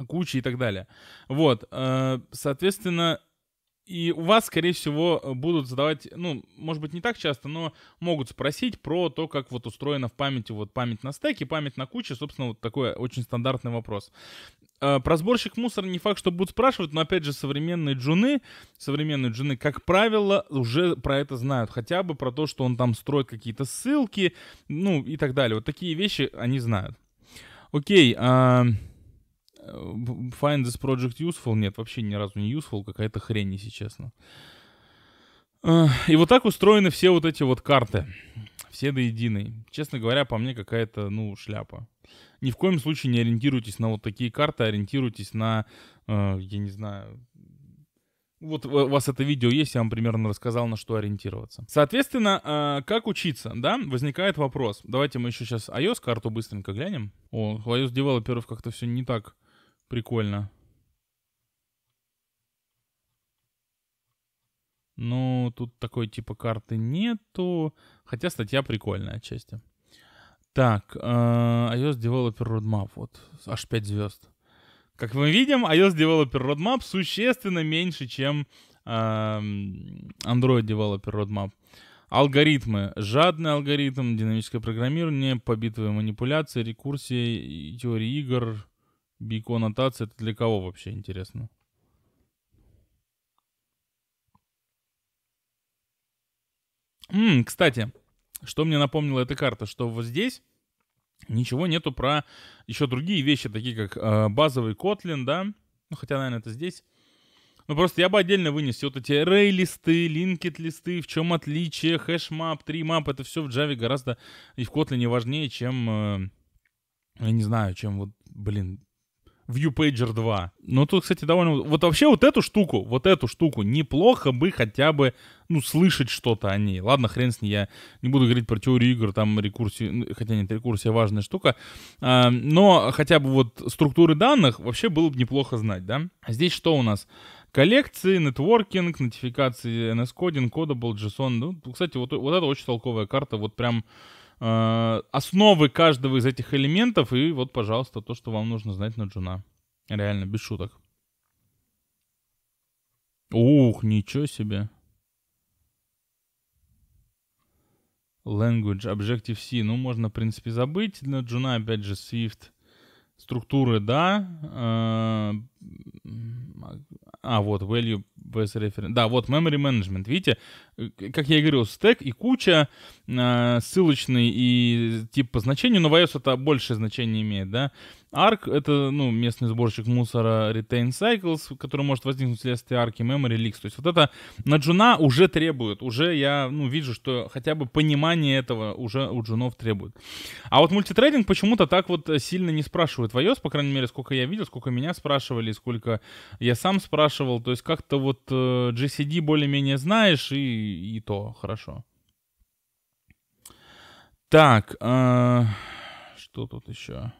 куча и так далее. Вот, э, соответственно, и у вас, скорее всего, э, будут задавать, ну, может быть, не так часто, но могут спросить про то, как вот устроена в памяти вот память на стеке, память на куче, собственно, вот такой очень стандартный вопрос. Э, про сборщик мусора не факт, что будут спрашивать, но опять же современные джуны, современные джуны, как правило, уже про это знают, хотя бы про то, что он там строит какие-то ссылки, ну и так далее. Вот такие вещи они знают. Окей, а... Find this project useful? Нет, вообще ни разу не useful, какая-то хрень, если честно. А, и вот так устроены все вот эти вот карты. Все до единой. Честно говоря, по мне какая-то, ну, шляпа. Ни в коем случае не ориентируйтесь на вот такие карты, а ориентируйтесь на, э, я не знаю, вот у вас это видео есть, я вам примерно рассказал, на что ориентироваться. Соответственно, э, как учиться, да, возникает вопрос. Давайте мы еще сейчас iOS-карту быстренько глянем. О, у iOS-девелоперов как-то все не так Прикольно. Ну, тут такой типа карты нету. Хотя статья прикольная отчасти. Так, э, iOS Developer Roadmap. Вот, аж 5 звезд. Как мы видим, iOS Developer Roadmap существенно меньше, чем эм, Android Developer Roadmap. Алгоритмы. Жадный алгоритм, динамическое программирование, побитовые манипуляции, рекурсии, теории игр, БиКонотация, это для кого вообще интересно? М -м, кстати, что мне напомнила эта карта, что вот здесь ничего нету про еще другие вещи, такие как э, базовый Kotlin, да? Ну, хотя, наверное, это здесь. Ну, просто я бы отдельно вынес вот эти array-листы, linked-листы, в чем отличие, хэш-мап, три-мап, это все в Java гораздо и в Kotlin важнее, чем, э, я не знаю, чем вот, блин, ViewPager 2. Ну, тут, кстати, довольно... Вот вообще вот эту штуку, вот эту штуку неплохо бы хотя бы, ну, слышать что-то о ней. Ладно, хрен с ней, я не буду говорить про теорию игр, там рекурсия... Хотя нет, рекурсия важная штука. А, но хотя бы вот структуры данных вообще было бы неплохо знать, да? А здесь что у нас? коллекции, нетворкинг, нотификации, NS-кодинг, Codable, JSON. Ну, кстати, вот, вот это очень толковая карта, вот прям Э, основы каждого из этих элементов. И вот, пожалуйста, то, что вам нужно знать на джуна. Реально, без шуток. Ух, ничего себе. Language, Objective-C. Ну, можно, в принципе, забыть. на джуна, опять же, Swift. Структуры, да. Э, а, вот, value без reference. Да, вот memory management. Видите, э, как я и говорил, стек и куча, э, ссылочный и тип по значению, но в iOS это большее значение имеет, да. Arc — это, ну, местный сборщик мусора retain cycles, который может возникнуть вследствие арки memory leaks. То есть вот это на джуна уже требует, уже я, ну, вижу, что хотя бы понимание этого уже у джунов требует. А вот мультитрейдинг почему-то так вот э, сильно не спрашивают в iOS, по крайней мере, сколько я видел, сколько меня спрашивали, слушателей, сколько я сам спрашивал. То есть как-то вот э, GCD более-менее знаешь, и, и то хорошо. Так, э, что тут еще?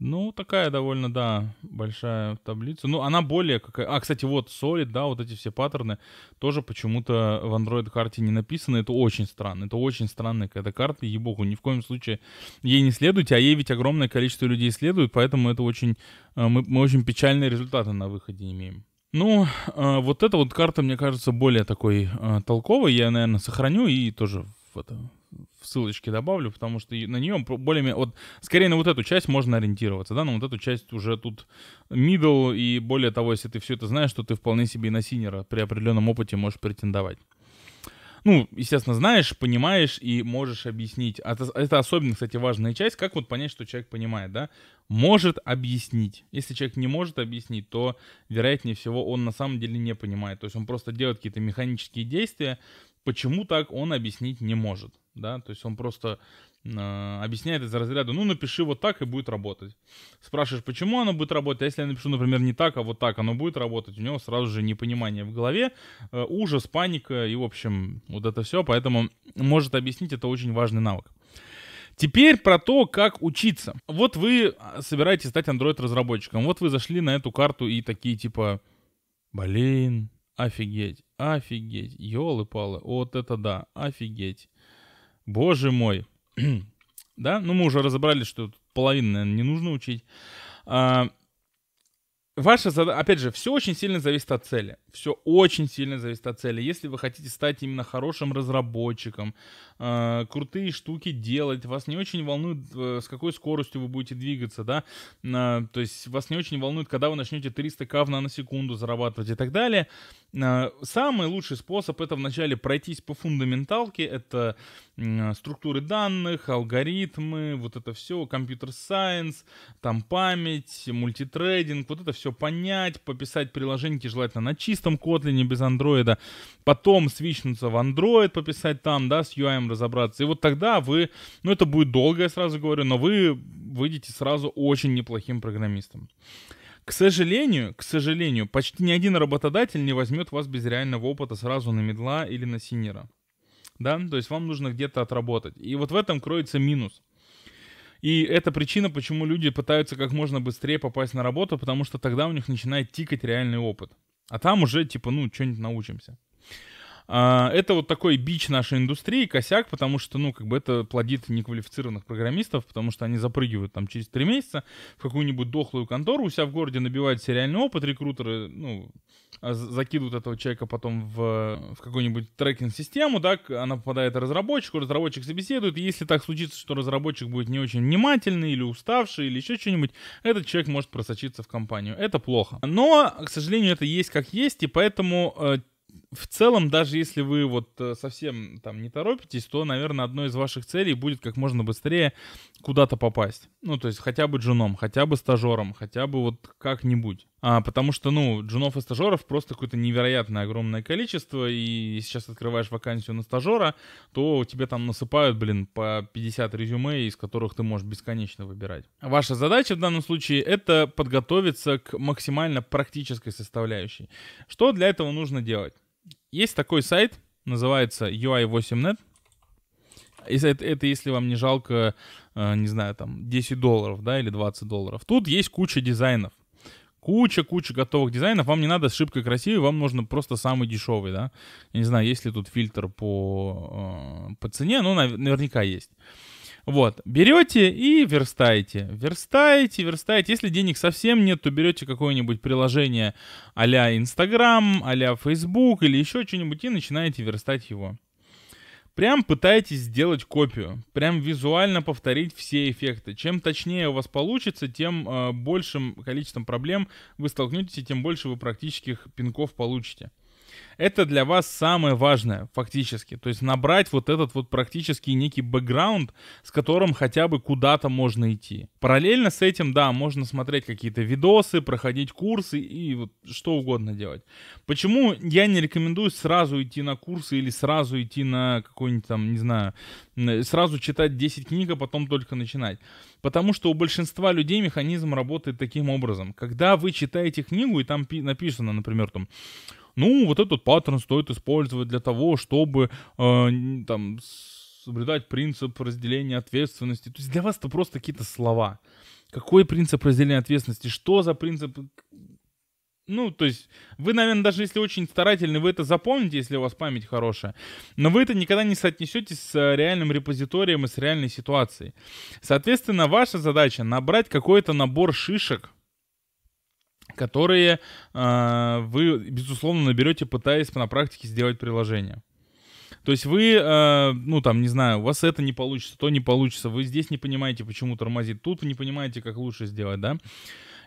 Ну, такая довольно, да, большая таблица. Ну, она более какая... А, кстати, вот Solid, да, вот эти все паттерны тоже почему-то в Android-карте не написаны. Это очень странно. Это очень странная какая-то карта, ебогу. Ни в коем случае ей не следуйте, а ей ведь огромное количество людей следует, поэтому это очень... Э, мы, мы очень печальные результаты на выходе имеем. Ну, э, вот эта вот карта, мне кажется, более такой э, толковой. Я, наверное, сохраню и тоже в, это, в ссылочке добавлю, потому что на нее более... Вот, скорее на вот эту часть можно ориентироваться, да, но вот эту часть уже тут middle, и более того, если ты все это знаешь, то ты вполне себе и на синера при определенном опыте можешь претендовать. Ну, естественно, знаешь, понимаешь и можешь объяснить. А это, это особенно, кстати, важная часть, как вот понять, что человек понимает, да? Может объяснить. Если человек не может объяснить, то, вероятнее всего, он на самом деле не понимает. То есть он просто делает какие-то механические действия, почему так он объяснить не может да, то есть он просто э, объясняет из разряда, ну, напиши вот так и будет работать. Спрашиваешь, почему оно будет работать, а если я напишу, например, не так, а вот так, оно будет работать, у него сразу же непонимание в голове, э, ужас, паника и, в общем, вот это все, поэтому может объяснить, это очень важный навык. Теперь про то, как учиться. Вот вы а, собираетесь стать Android-разработчиком, вот вы зашли на эту карту и такие типа, блин, офигеть, офигеть, елы-палы, вот это да, офигеть Боже мой. [CLEARS THROAT] да, ну мы уже разобрались, что половину, наверное, не нужно учить. А, ваша задача, опять же, все очень сильно зависит от цели все очень сильно зависит от цели. Если вы хотите стать именно хорошим разработчиком, э, крутые штуки делать, вас не очень волнует, э, с какой скоростью вы будете двигаться, да, э, то есть вас не очень волнует, когда вы начнете 300к в наносекунду зарабатывать и так далее. Э, самый лучший способ это вначале пройтись по фундаменталке, это э, структуры данных, алгоритмы, вот это все, компьютер-сайенс, там память, мультитрейдинг, вот это все понять, пописать приложеньки, желательно на чистом чистом Kotlin, без андроида, потом свичнуться в Android, пописать там, да, с UI разобраться. И вот тогда вы, ну это будет долго, я сразу говорю, но вы выйдете сразу очень неплохим программистом. К сожалению, к сожалению, почти ни один работодатель не возьмет вас без реального опыта сразу на медла или на синера. Да, то есть вам нужно где-то отработать. И вот в этом кроется минус. И это причина, почему люди пытаются как можно быстрее попасть на работу, потому что тогда у них начинает тикать реальный опыт. А там уже, типа, ну, что-нибудь научимся. А, это вот такой бич нашей индустрии, косяк, потому что, ну, как бы это плодит неквалифицированных программистов, потому что они запрыгивают там через три месяца в какую-нибудь дохлую контору, у себя в городе набивают сериальный опыт, рекрутеры, ну, а закидывают этого человека потом в, в какую-нибудь трекинг-систему, так она попадает разработчику, разработчик собеседует, и если так случится, что разработчик будет не очень внимательный или уставший, или еще что-нибудь, этот человек может просочиться в компанию. Это плохо. Но, к сожалению, это есть как есть, и поэтому э, в целом, даже если вы вот э, совсем там не торопитесь, то, наверное, одной из ваших целей будет как можно быстрее куда-то попасть. Ну, то есть хотя бы джуном, хотя бы стажером, хотя бы вот как-нибудь. А, потому что, ну, джунов и стажеров просто какое-то невероятное огромное количество, и сейчас открываешь вакансию на стажера, то тебе там насыпают, блин, по 50 резюме, из которых ты можешь бесконечно выбирать. Ваша задача в данном случае — это подготовиться к максимально практической составляющей. Что для этого нужно делать? Есть такой сайт, называется ui 8net Если это, это если вам не жалко, э, не знаю, там 10 долларов, да, или 20 долларов. Тут есть куча дизайнов. Куча-куча готовых дизайнов. Вам не надо ошибкой красивый, вам нужно просто самый дешевый, да. Я не знаю, есть ли тут фильтр по, э, по цене, но ну, наверняка есть. Вот, берете и верстаете. Верстаете, верстаете. Если денег совсем нет, то берете какое-нибудь приложение а-ля Инстаграм, а-ля Фейсбук или еще что-нибудь и начинаете верстать его. Прям пытаетесь сделать копию, прям визуально повторить все эффекты. Чем точнее у вас получится, тем э, большим количеством проблем вы столкнетесь и тем больше вы практических пинков получите это для вас самое важное фактически. То есть набрать вот этот вот практически некий бэкграунд, с которым хотя бы куда-то можно идти. Параллельно с этим, да, можно смотреть какие-то видосы, проходить курсы и вот что угодно делать. Почему я не рекомендую сразу идти на курсы или сразу идти на какой-нибудь там, не знаю, сразу читать 10 книг, а потом только начинать? Потому что у большинства людей механизм работает таким образом. Когда вы читаете книгу, и там написано, например, там, ну, вот этот паттерн стоит использовать для того, чтобы э, там соблюдать принцип разделения ответственности. То есть для вас это просто какие-то слова. Какой принцип разделения ответственности? Что за принцип? Ну, то есть, вы, наверное, даже если очень старательны, вы это запомните, если у вас память хорошая, но вы это никогда не соотнесете с э, реальным репозиторием и с реальной ситуацией. Соответственно, ваша задача набрать какой-то набор шишек, которые э, вы, безусловно, наберете, пытаясь на практике сделать приложение. То есть вы, э, ну там, не знаю, у вас это не получится, то не получится, вы здесь не понимаете, почему тормозит, тут не понимаете, как лучше сделать, да?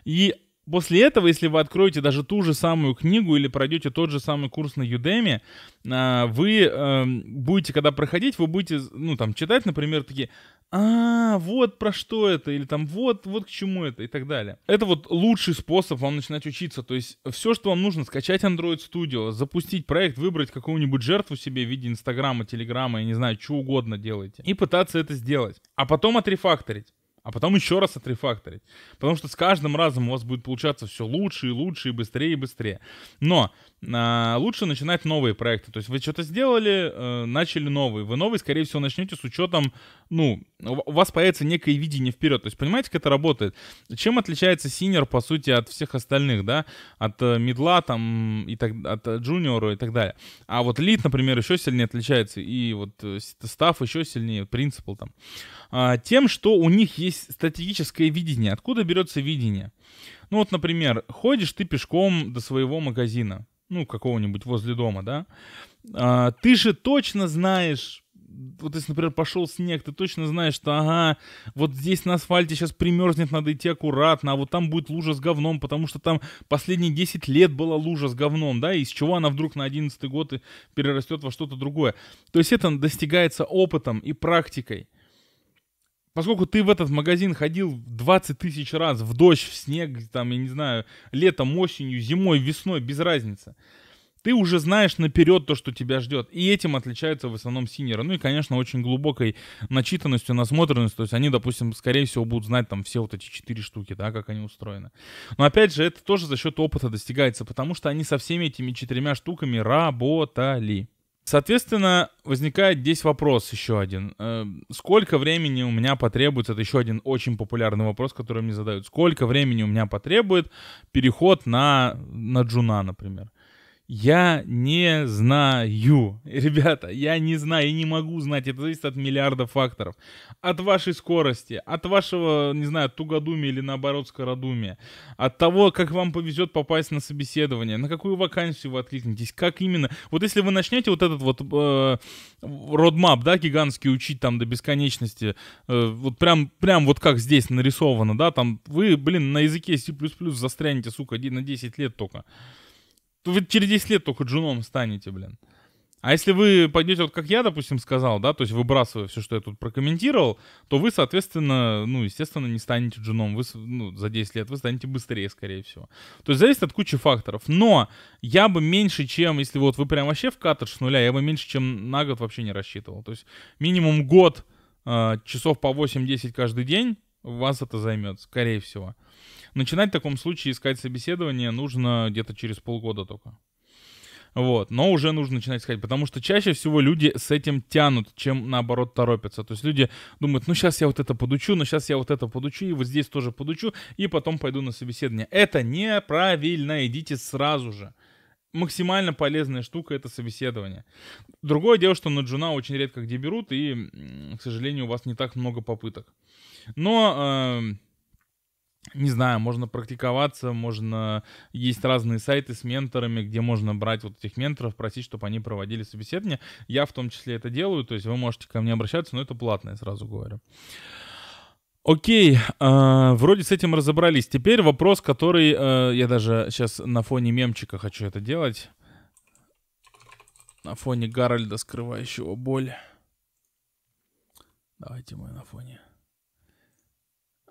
И после этого, если вы откроете даже ту же самую книгу или пройдете тот же самый курс на Udemy, а, вы эм, будете, когда проходить, вы будете, ну, там, читать, например, такие, а, вот про что это, или там вот, вот к чему это и так далее. Это вот лучший способ вам начинать учиться. То есть все, что вам нужно, скачать Android Studio, запустить проект, выбрать какую-нибудь жертву себе в виде Инстаграма, Телеграма, я не знаю, что угодно делайте И пытаться это сделать. А потом отрефакторить. А потом еще раз отрефакторить. Потому что с каждым разом у вас будет получаться все лучше и лучше и быстрее и быстрее. Но а, лучше начинать новые проекты. То есть вы что-то сделали, э, начали новый. Вы новый, скорее всего, начнете с учетом, ну, у вас появится некое видение вперед. То есть понимаете, как это работает? Чем отличается синер, по сути, от всех остальных, да? От э, медла, там, и так, от э, джуниора и так далее. А вот лид, например, еще сильнее отличается. И вот став еще сильнее, принципал там. А, тем, что у них есть стратегическое видение. Откуда берется видение? Ну вот, например, ходишь ты пешком до своего магазина ну, какого-нибудь возле дома, да, а, ты же точно знаешь, вот если, например, пошел снег, ты точно знаешь, что, ага, вот здесь на асфальте сейчас примерзнет, надо идти аккуратно, а вот там будет лужа с говном, потому что там последние 10 лет была лужа с говном, да, из чего она вдруг на 11 год и перерастет во что-то другое. То есть это достигается опытом и практикой. Поскольку ты в этот магазин ходил 20 тысяч раз, в дождь, в снег, там, я не знаю, летом, осенью, зимой, весной, без разницы. Ты уже знаешь наперед то, что тебя ждет. И этим отличаются в основном синеры. Ну и, конечно, очень глубокой начитанностью, насмотренностью. То есть они, допустим, скорее всего, будут знать там все вот эти четыре штуки, да, как они устроены. Но опять же, это тоже за счет опыта достигается, потому что они со всеми этими четырьмя штуками работали. Соответственно, возникает здесь вопрос еще один. Э, сколько времени у меня потребуется, это еще один очень популярный вопрос, который мне задают, сколько времени у меня потребует переход на, на джуна, например. Я не знаю, ребята, я не знаю и не могу знать. Это зависит от миллиарда факторов. От вашей скорости, от вашего, не знаю, тугодумия или наоборот скородумия. От того, как вам повезет попасть на собеседование, на какую вакансию вы откликнетесь, как именно. Вот если вы начнете вот этот вот э, родмап, да, гигантский учить там до бесконечности, э, вот прям, прям вот как здесь нарисовано, да, там вы, блин, на языке C++ застрянете, сука, на 10 лет только вы через 10 лет только джуном станете, блин. А если вы пойдете, вот как я, допустим, сказал, да, то есть выбрасывая все, что я тут прокомментировал, то вы, соответственно, ну, естественно, не станете джуном. Вы, ну, за 10 лет вы станете быстрее, скорее всего. То есть зависит от кучи факторов. Но я бы меньше, чем, если вот вы прям вообще в катер с нуля, я бы меньше, чем на год вообще не рассчитывал. То есть минимум год, э, часов по 8-10 каждый день, вас это займет, скорее всего. Начинать в таком случае искать собеседование нужно где-то через полгода только. Вот, но уже нужно начинать искать, потому что чаще всего люди с этим тянут, чем наоборот торопятся. То есть люди думают, ну сейчас я вот это подучу, ну сейчас я вот это подучу, и вот здесь тоже подучу, и потом пойду на собеседование. Это неправильно, идите сразу же. Максимально полезная штука — это собеседование. Другое дело, что на джуна очень редко где берут, и, к сожалению, у вас не так много попыток. Но... Э- не знаю, можно практиковаться, можно... Есть разные сайты с менторами, где можно брать вот этих менторов, просить, чтобы они проводили собеседование. Я в том числе это делаю, то есть вы можете ко мне обращаться, но это платное, сразу говорю. Окей, э, вроде с этим разобрались. Теперь вопрос, который... Э, я даже сейчас на фоне мемчика хочу это делать. На фоне Гарольда, скрывающего боль. Давайте мы на фоне...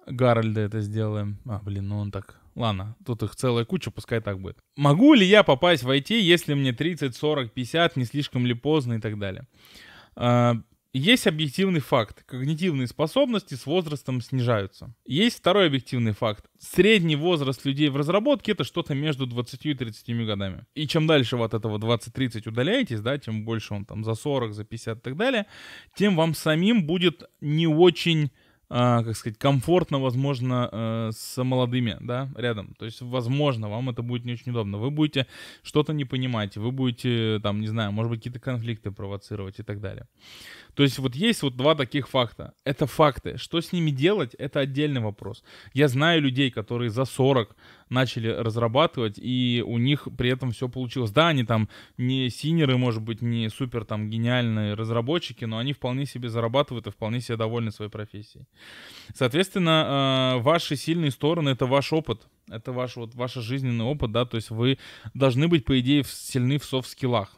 Гарольда это сделаем. А, блин, ну он так... Ладно, тут их целая куча, пускай так будет. Могу ли я попасть в IT, если мне 30, 40, 50, не слишком ли поздно и так далее? А, есть объективный факт. Когнитивные способности с возрастом снижаются. Есть второй объективный факт. Средний возраст людей в разработке это что-то между 20 и 30 годами. И чем дальше вы от этого 20-30 удаляетесь, да, тем больше он там за 40, за 50 и так далее, тем вам самим будет не очень а, как сказать, комфортно, возможно, э, с молодыми, да, рядом. То есть, возможно, вам это будет не очень удобно. Вы будете что-то не понимать, вы будете, там, не знаю, может быть, какие-то конфликты провоцировать и так далее. То есть, вот есть вот два таких факта. Это факты. Что с ними делать, это отдельный вопрос. Я знаю людей, которые за 40 начали разрабатывать, и у них при этом все получилось. Да, они там не синеры, может быть, не супер там гениальные разработчики, но они вполне себе зарабатывают и вполне себе довольны своей профессией. Соответственно, э, ваши сильные стороны — это ваш опыт, это ваш, вот, ваш жизненный опыт, да, то есть вы должны быть, по идее, сильны в софт-скиллах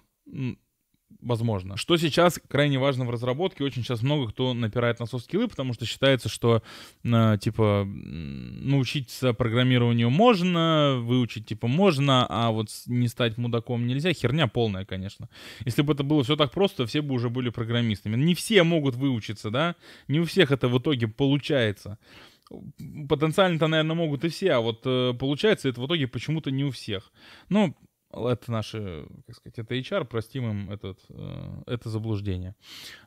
возможно. Что сейчас крайне важно в разработке, очень сейчас много кто напирает на софт-скиллы, потому что считается, что, э, типа, научиться программированию можно, выучить, типа, можно, а вот не стать мудаком нельзя. Херня полная, конечно. Если бы это было все так просто, все бы уже были программистами. Не все могут выучиться, да? Не у всех это в итоге получается потенциально-то, наверное, могут и все, а вот э, получается это в итоге почему-то не у всех. Ну, это наши, как сказать, это HR, простим им этот, э, это заблуждение.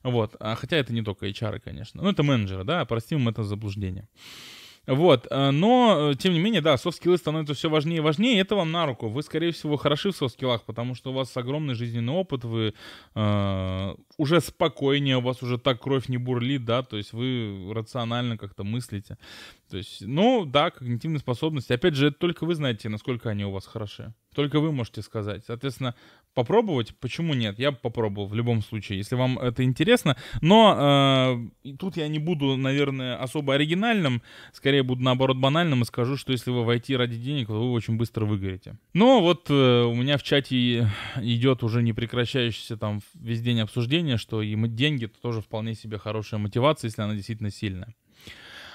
Вот, а хотя это не только HR, конечно, ну это менеджеры, да, простим им это заблуждение. Вот, э, но, э, тем не менее, да, софт-скиллы становятся все важнее и важнее, и это вам на руку. Вы, скорее всего, хороши в софт-скиллах, потому что у вас огромный жизненный опыт, вы э, уже спокойнее, у вас уже так кровь не бурлит, да, то есть вы рационально как-то мыслите. То есть, ну, да, когнитивные способности. Опять же, это только вы знаете, насколько они у вас хороши. Только вы можете сказать. Соответственно, попробовать, почему нет? Я бы попробовал в любом случае, если вам это интересно. Но э, тут я не буду, наверное, особо оригинальным, скорее буду наоборот банальным и скажу, что если вы войти ради денег, то вы очень быстро выгорите. Но вот э, у меня в чате идет уже непрекращающееся там весь день обсуждение, что и деньги это тоже вполне себе хорошая мотивация, если она действительно сильная.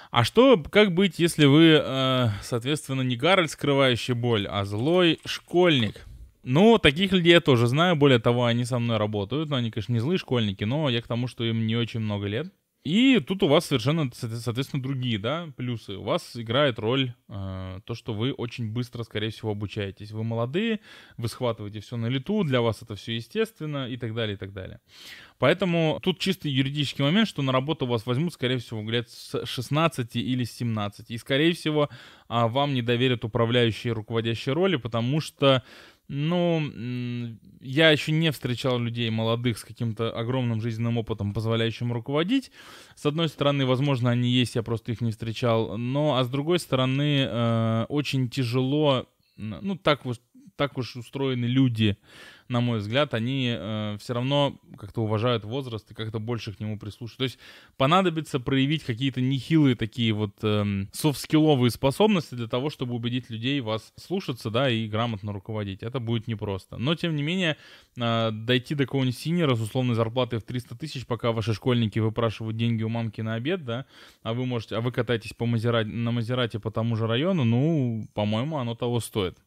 А что, как быть, если вы, э, соответственно, не Гарольд, скрывающий боль, а злой школьник? Ну, таких людей я тоже знаю. Более того, они со мной работают. Но они, конечно, не злые школьники, но я к тому, что им не очень много лет. И тут у вас совершенно, соответственно, другие, да, плюсы. У вас играет роль э, то, что вы очень быстро, скорее всего, обучаетесь. Вы молодые, вы схватываете все на лету, для вас это все естественно и так далее, и так далее. Поэтому тут чистый юридический момент, что на работу вас возьмут, скорее всего, лет с 16 или 17. И, скорее всего, а, вам не доверят управляющие руководящие роли, потому что ну, я еще не встречал людей молодых с каким-то огромным жизненным опытом, позволяющим руководить. С одной стороны, возможно, они есть, я просто их не встречал. Но, а с другой стороны, э, очень тяжело, ну, так вот так уж устроены люди, на мой взгляд, они э, все равно как-то уважают возраст и как-то больше к нему прислушиваются. То есть понадобится проявить какие-то нехилые такие вот э, софт-скилловые способности для того, чтобы убедить людей вас слушаться, да, и грамотно руководить. Это будет непросто. Но, тем не менее, э, дойти до какого-нибудь синера с условной зарплатой в 300 тысяч, пока ваши школьники выпрашивают деньги у мамки на обед, да, а вы можете, а вы катаетесь по Мазерати на Мазерате по тому же району, ну, по-моему, оно того стоит.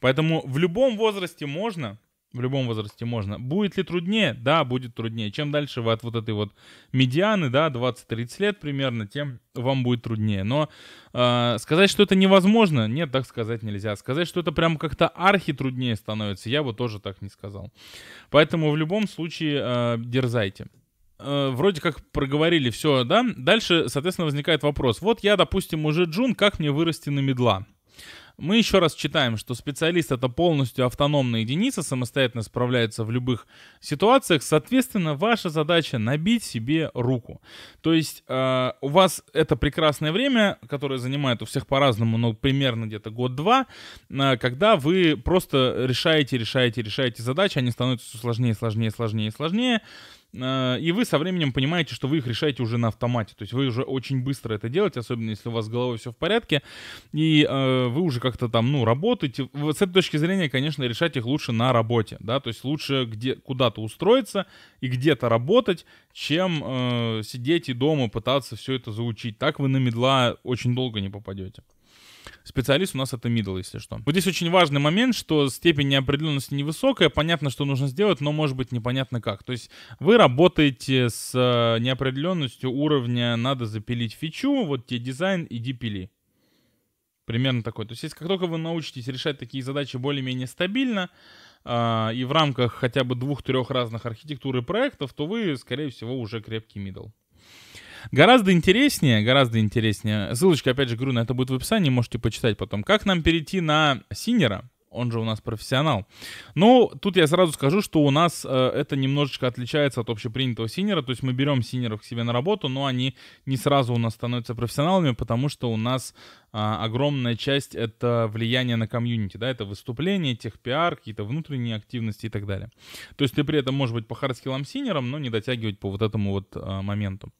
Поэтому в любом возрасте можно, в любом возрасте можно. Будет ли труднее? Да, будет труднее. Чем дальше вы от вот этой вот медианы, да, 20-30 лет примерно, тем вам будет труднее. Но э, сказать, что это невозможно, нет, так сказать нельзя. Сказать, что это прям как-то архи труднее становится, я бы тоже так не сказал. Поэтому в любом случае э, дерзайте а, вроде как проговорили все, да? Дальше, соответственно, возникает вопрос. Вот я, допустим, уже джун, как мне вырасти на медла? Мы еще раз читаем, что специалист это полностью автономная единица, самостоятельно справляется в любых ситуациях. Соответственно, ваша задача набить себе руку. То есть э, у вас это прекрасное время, которое занимает у всех по-разному, но примерно где-то год-два, э, когда вы просто решаете, решаете, решаете задачи, они становятся все сложнее, сложнее, сложнее, сложнее. сложнее Э, и вы со временем понимаете, что вы их решаете уже на автомате. То есть вы уже очень быстро это делаете, особенно если у вас с головой все в порядке, и э, вы уже как-то там, ну, работаете. Вот с этой точки зрения, конечно, решать их лучше на работе, да, то есть лучше где, куда-то устроиться и где-то работать, чем э, сидеть и дома пытаться все это заучить. Так вы на медла очень долго не попадете. Специалист у нас это middle, если что. Вот здесь очень важный момент, что степень неопределенности невысокая, понятно, что нужно сделать, но может быть непонятно как. То есть вы работаете с э, неопределенностью уровня «надо запилить фичу», вот тебе дизайн, иди пили. Примерно такой. То есть, если как только вы научитесь решать такие задачи более-менее стабильно, э, и в рамках хотя бы двух-трех разных архитектур и проектов, то вы, скорее всего, уже крепкий middle. Гораздо интереснее, гораздо интереснее. Ссылочка, опять же, говорю, на это будет в описании, можете почитать потом. Как нам перейти на Синера? он же у нас профессионал. Но ну, тут я сразу скажу, что у нас э, это немножечко отличается от общепринятого синера, то есть мы берем синеров к себе на работу, но они не сразу у нас становятся профессионалами, потому что у нас э, огромная часть это влияние на комьюнити, да, это выступление, техпиар, какие-то внутренние активности и так далее. То есть ты при этом можешь быть по хардскиллам синером, но не дотягивать по вот этому вот э, моменту.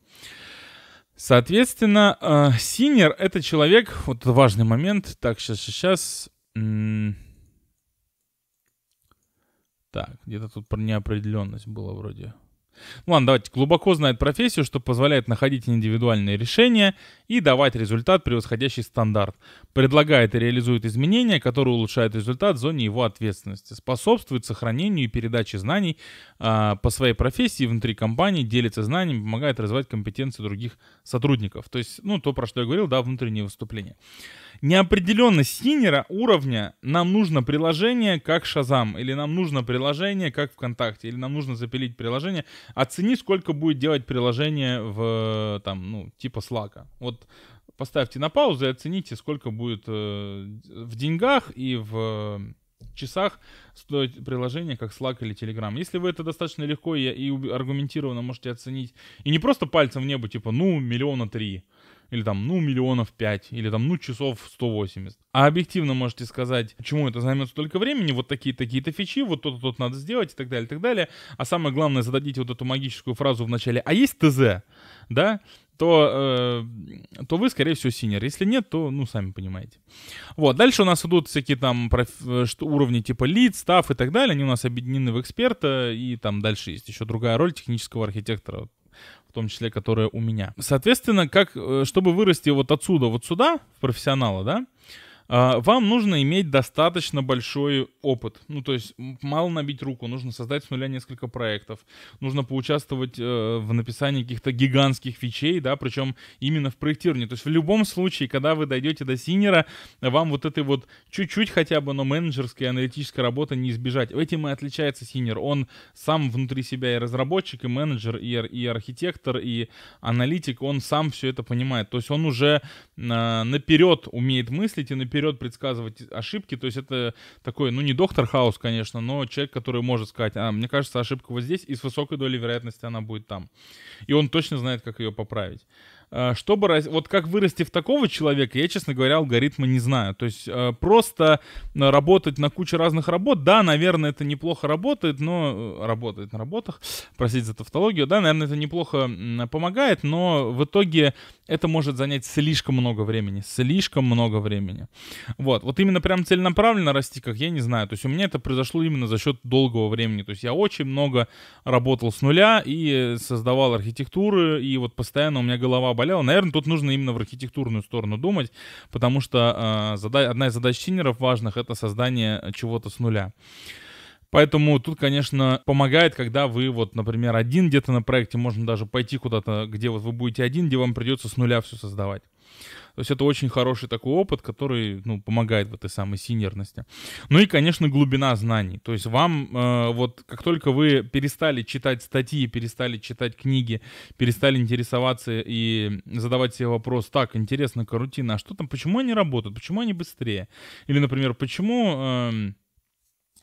Соответственно, э, синер — это человек, вот важный момент, так, сейчас, сейчас, сейчас. Так, где-то тут про неопределенность было вроде. Ну ладно, давайте. Глубоко знает профессию, что позволяет находить индивидуальные решения и давать результат, превосходящий стандарт. Предлагает и реализует изменения, которые улучшают результат в зоне его ответственности. Способствует сохранению и передаче знаний э, по своей профессии внутри компании, делится знаниями, помогает развивать компетенции других сотрудников. То есть, ну, то, про что я говорил, да, внутреннее выступление неопределенность синера уровня нам нужно приложение как Шазам, или нам нужно приложение как ВКонтакте, или нам нужно запилить приложение. Оцени, сколько будет делать приложение в там, ну, типа Слака. Вот поставьте на паузу и оцените, сколько будет э, в деньгах и в э, часах стоит приложение, как Slack или Telegram. Если вы это достаточно легко и, и аргументированно можете оценить, и не просто пальцем в небо, типа, ну, миллиона три, или там, ну, миллионов 5, или там, ну, часов 180. А объективно можете сказать, почему это займет столько времени, вот такие такие-то фичи, вот то-то, то надо сделать и так далее, и так далее. А самое главное, зададите вот эту магическую фразу в начале, а есть ТЗ, да, то, э, то вы, скорее всего, синер. Если нет, то, ну, сами понимаете. Вот, дальше у нас идут всякие там проф- э, что, уровни типа лид, став и так далее. Они у нас объединены в эксперта, и там дальше есть еще другая роль технического архитектора том числе, которая у меня. Соответственно, как, э, чтобы вырасти вот отсюда вот сюда, в профессионала, да, а, вам нужно иметь достаточно большой опыт. Ну, то есть мало набить руку, нужно создать с нуля несколько проектов, нужно поучаствовать э, в написании каких-то гигантских фичей, да, причем именно в проектировании. То есть в любом случае, когда вы дойдете до синера, вам вот этой вот чуть-чуть хотя бы, но менеджерской, аналитической работы не избежать. Этим и отличается синер. Он сам внутри себя и разработчик, и менеджер, и, и архитектор, и аналитик, он сам все это понимает. То есть он уже э, а, наперед умеет мыслить и наперед наперед предсказывать ошибки. То есть это такой, ну, не доктор Хаус, конечно, но человек, который может сказать, а, мне кажется, ошибка вот здесь, и с высокой долей вероятности она будет там. И он точно знает, как ее поправить. Э, чтобы, вот как вырасти в такого человека, я, честно говоря, алгоритма не знаю. То есть э, просто э, работать на куче разных работ, да, наверное, это неплохо работает, но работает на работах, простите за тавтологию, да, наверное, это неплохо помогает, но в итоге это может занять слишком много времени, слишком много времени. Вот, вот именно прям целенаправленно расти, как я не знаю. То есть у меня это произошло именно за счет долгого времени. То есть я очень много работал с нуля и создавал архитектуры, и вот постоянно у меня голова болела. Наверное, тут нужно именно в архитектурную сторону думать, потому что э, а, зада- одна из задач синеров важных — это создание чего-то с нуля. Поэтому тут, конечно, помогает, когда вы вот, например, один где-то на проекте, можно даже пойти куда-то, где вот вы будете один, где вам придется с нуля все создавать. То есть это очень хороший такой опыт, который ну, помогает в этой самой синерности. Ну и, конечно, глубина знаний. То есть вам э, вот как только вы перестали читать статьи, перестали читать книги, перестали интересоваться и задавать себе вопрос, так, интересно, карутина, а что там, почему они работают, почему они быстрее? Или, например, почему... Э,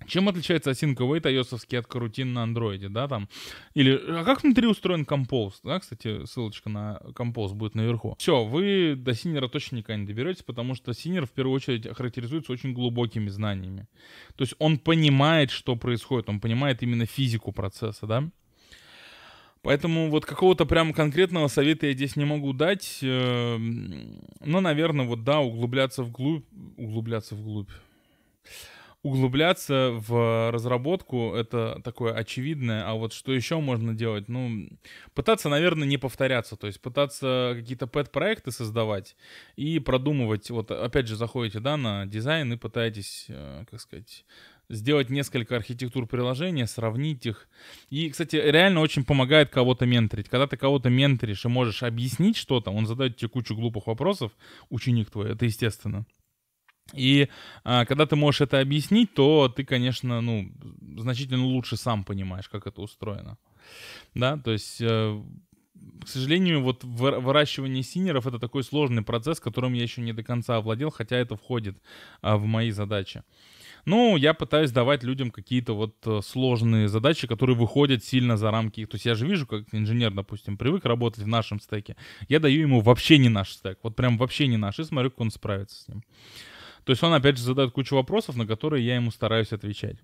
чем отличается async-await ios а от карутин на андроиде, да, там? Или, а как внутри устроен Compose? Да, кстати, ссылочка на Compose будет наверху. Все, вы до синера точно никогда не доберетесь, потому что синер в первую очередь характеризуется очень глубокими знаниями. То есть он понимает, что происходит, он понимает именно физику процесса, да? Поэтому вот какого-то прям конкретного совета я здесь не могу дать. Эм, но, наверное, вот да, углубляться вглубь, углубляться вглубь углубляться в разработку это такое очевидное, а вот что еще можно делать? Ну, пытаться, наверное, не повторяться, то есть пытаться какие-то пэт-проекты создавать и продумывать, вот опять же заходите, да, на дизайн и пытаетесь, э, как сказать, сделать несколько архитектур приложения, сравнить их. И, кстати, реально очень помогает кого-то менторить. Когда ты кого-то менторишь и можешь объяснить что-то, он задает тебе кучу глупых вопросов, ученик твой, это естественно. И а, когда ты можешь это объяснить, то ты, конечно, ну, значительно лучше сам понимаешь, как это устроено. Да, то есть, э, к сожалению, вот выращивание синеров это такой сложный процесс, которым я еще не до конца овладел, хотя это входит а, в мои задачи. Ну, я пытаюсь давать людям какие-то вот э, сложные задачи, которые выходят сильно за рамки. То есть я же вижу, как инженер, допустим, привык работать в нашем стеке. Я даю ему вообще не наш стек. Вот прям вообще не наш. И смотрю, как он справится с ним. То есть он, опять же, задает кучу вопросов, на которые я ему стараюсь отвечать.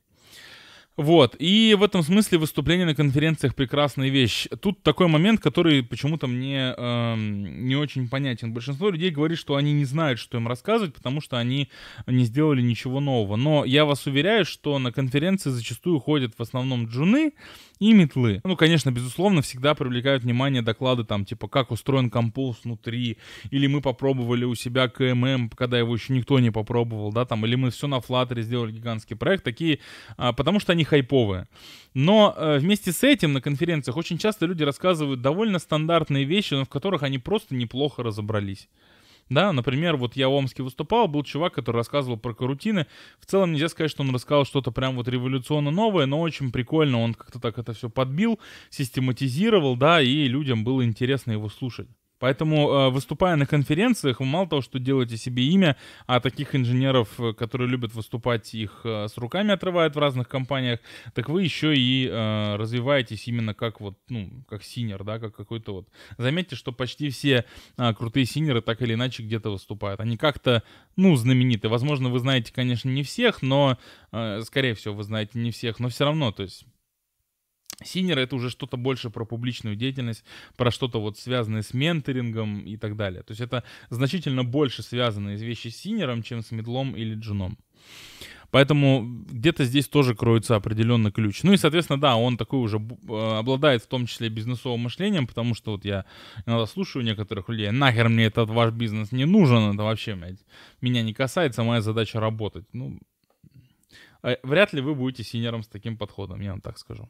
Вот, и в этом смысле выступление на конференциях прекрасная вещь. Тут такой момент, который почему-то мне э, не очень понятен. Большинство людей говорит, что они не знают, что им рассказывать, потому что они не сделали ничего нового. Но я вас уверяю, что на конференции зачастую ходят в основном джуны, и метлы. Ну, конечно, безусловно, всегда привлекают внимание доклады там, типа, как устроен компост внутри, или мы попробовали у себя КММ, когда его еще никто не попробовал, да, там, или мы все на Flutter сделали гигантский проект, такие, а, потому что они хайповые. Но э, вместе с этим на конференциях очень часто люди рассказывают довольно стандартные вещи, но в которых они просто неплохо разобрались. Да, например, вот я в Омске выступал, был чувак, который рассказывал про карутины. В целом нельзя сказать, что он рассказал что-то прям вот революционно новое, но очень прикольно. Он как-то так это все подбил, систематизировал, да, и людям было интересно его слушать. Поэтому, э, выступая на конференциях, вы мало того, что делаете себе имя, а таких инженеров, э, которые любят выступать, их э, с руками отрывают в разных компаниях, так вы еще и развиваетесь именно как вот, ну, как синер, да, как какой-то вот. Заметьте, что почти все крутые синеры так или иначе где-то выступают. Они как-то, ну, знамениты. Возможно, вы знаете, конечно, не всех, но, скорее всего, вы знаете не всех, но все равно, то есть Синер это уже что-то больше про публичную деятельность, про что-то вот связанное с менторингом и так далее. То есть это значительно больше связанные вещи с синером, чем с медлом или джуном. Поэтому где-то здесь тоже кроется определенный ключ. Ну и, соответственно, да, он такой уже э, обладает в том числе бизнесовым мышлением, потому что вот я иногда слушаю некоторых людей, нахер мне этот ваш бизнес не нужен, это вообще меня не касается, моя задача работать. Ну, Э, вряд ли вы будете синером с таким подходом, я вам так скажу.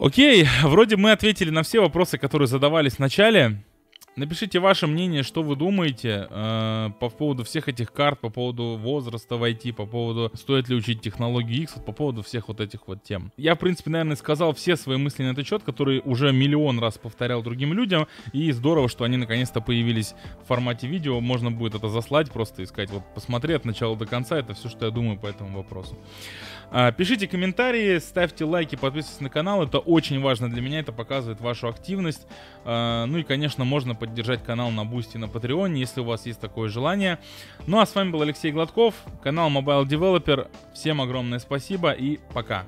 Окей, вроде мы ответили на все вопросы, которые задавались в начале. Напишите ваше мнение, что вы думаете э, по поводу всех этих карт, по поводу возраста в IT, по поводу стоит ли учить технологию X, вот, по поводу всех вот этих вот тем. Я, в принципе, наверное, сказал все свои мысли на этот счет, которые уже миллион раз повторял другим людям, и здорово, что они наконец-то появились в формате видео, можно будет это заслать просто и сказать, вот посмотри от начала до конца, это все, что я думаю по этому вопросу. А, пишите комментарии, ставьте лайки, подписывайтесь на канал. Это очень важно для меня, это показывает вашу активность. А, ну и, конечно, можно поддержать канал на Бусти на Патреоне, если у вас есть такое желание. Ну а с вами был Алексей Гладков, канал Mobile Developer. Всем огромное спасибо и пока.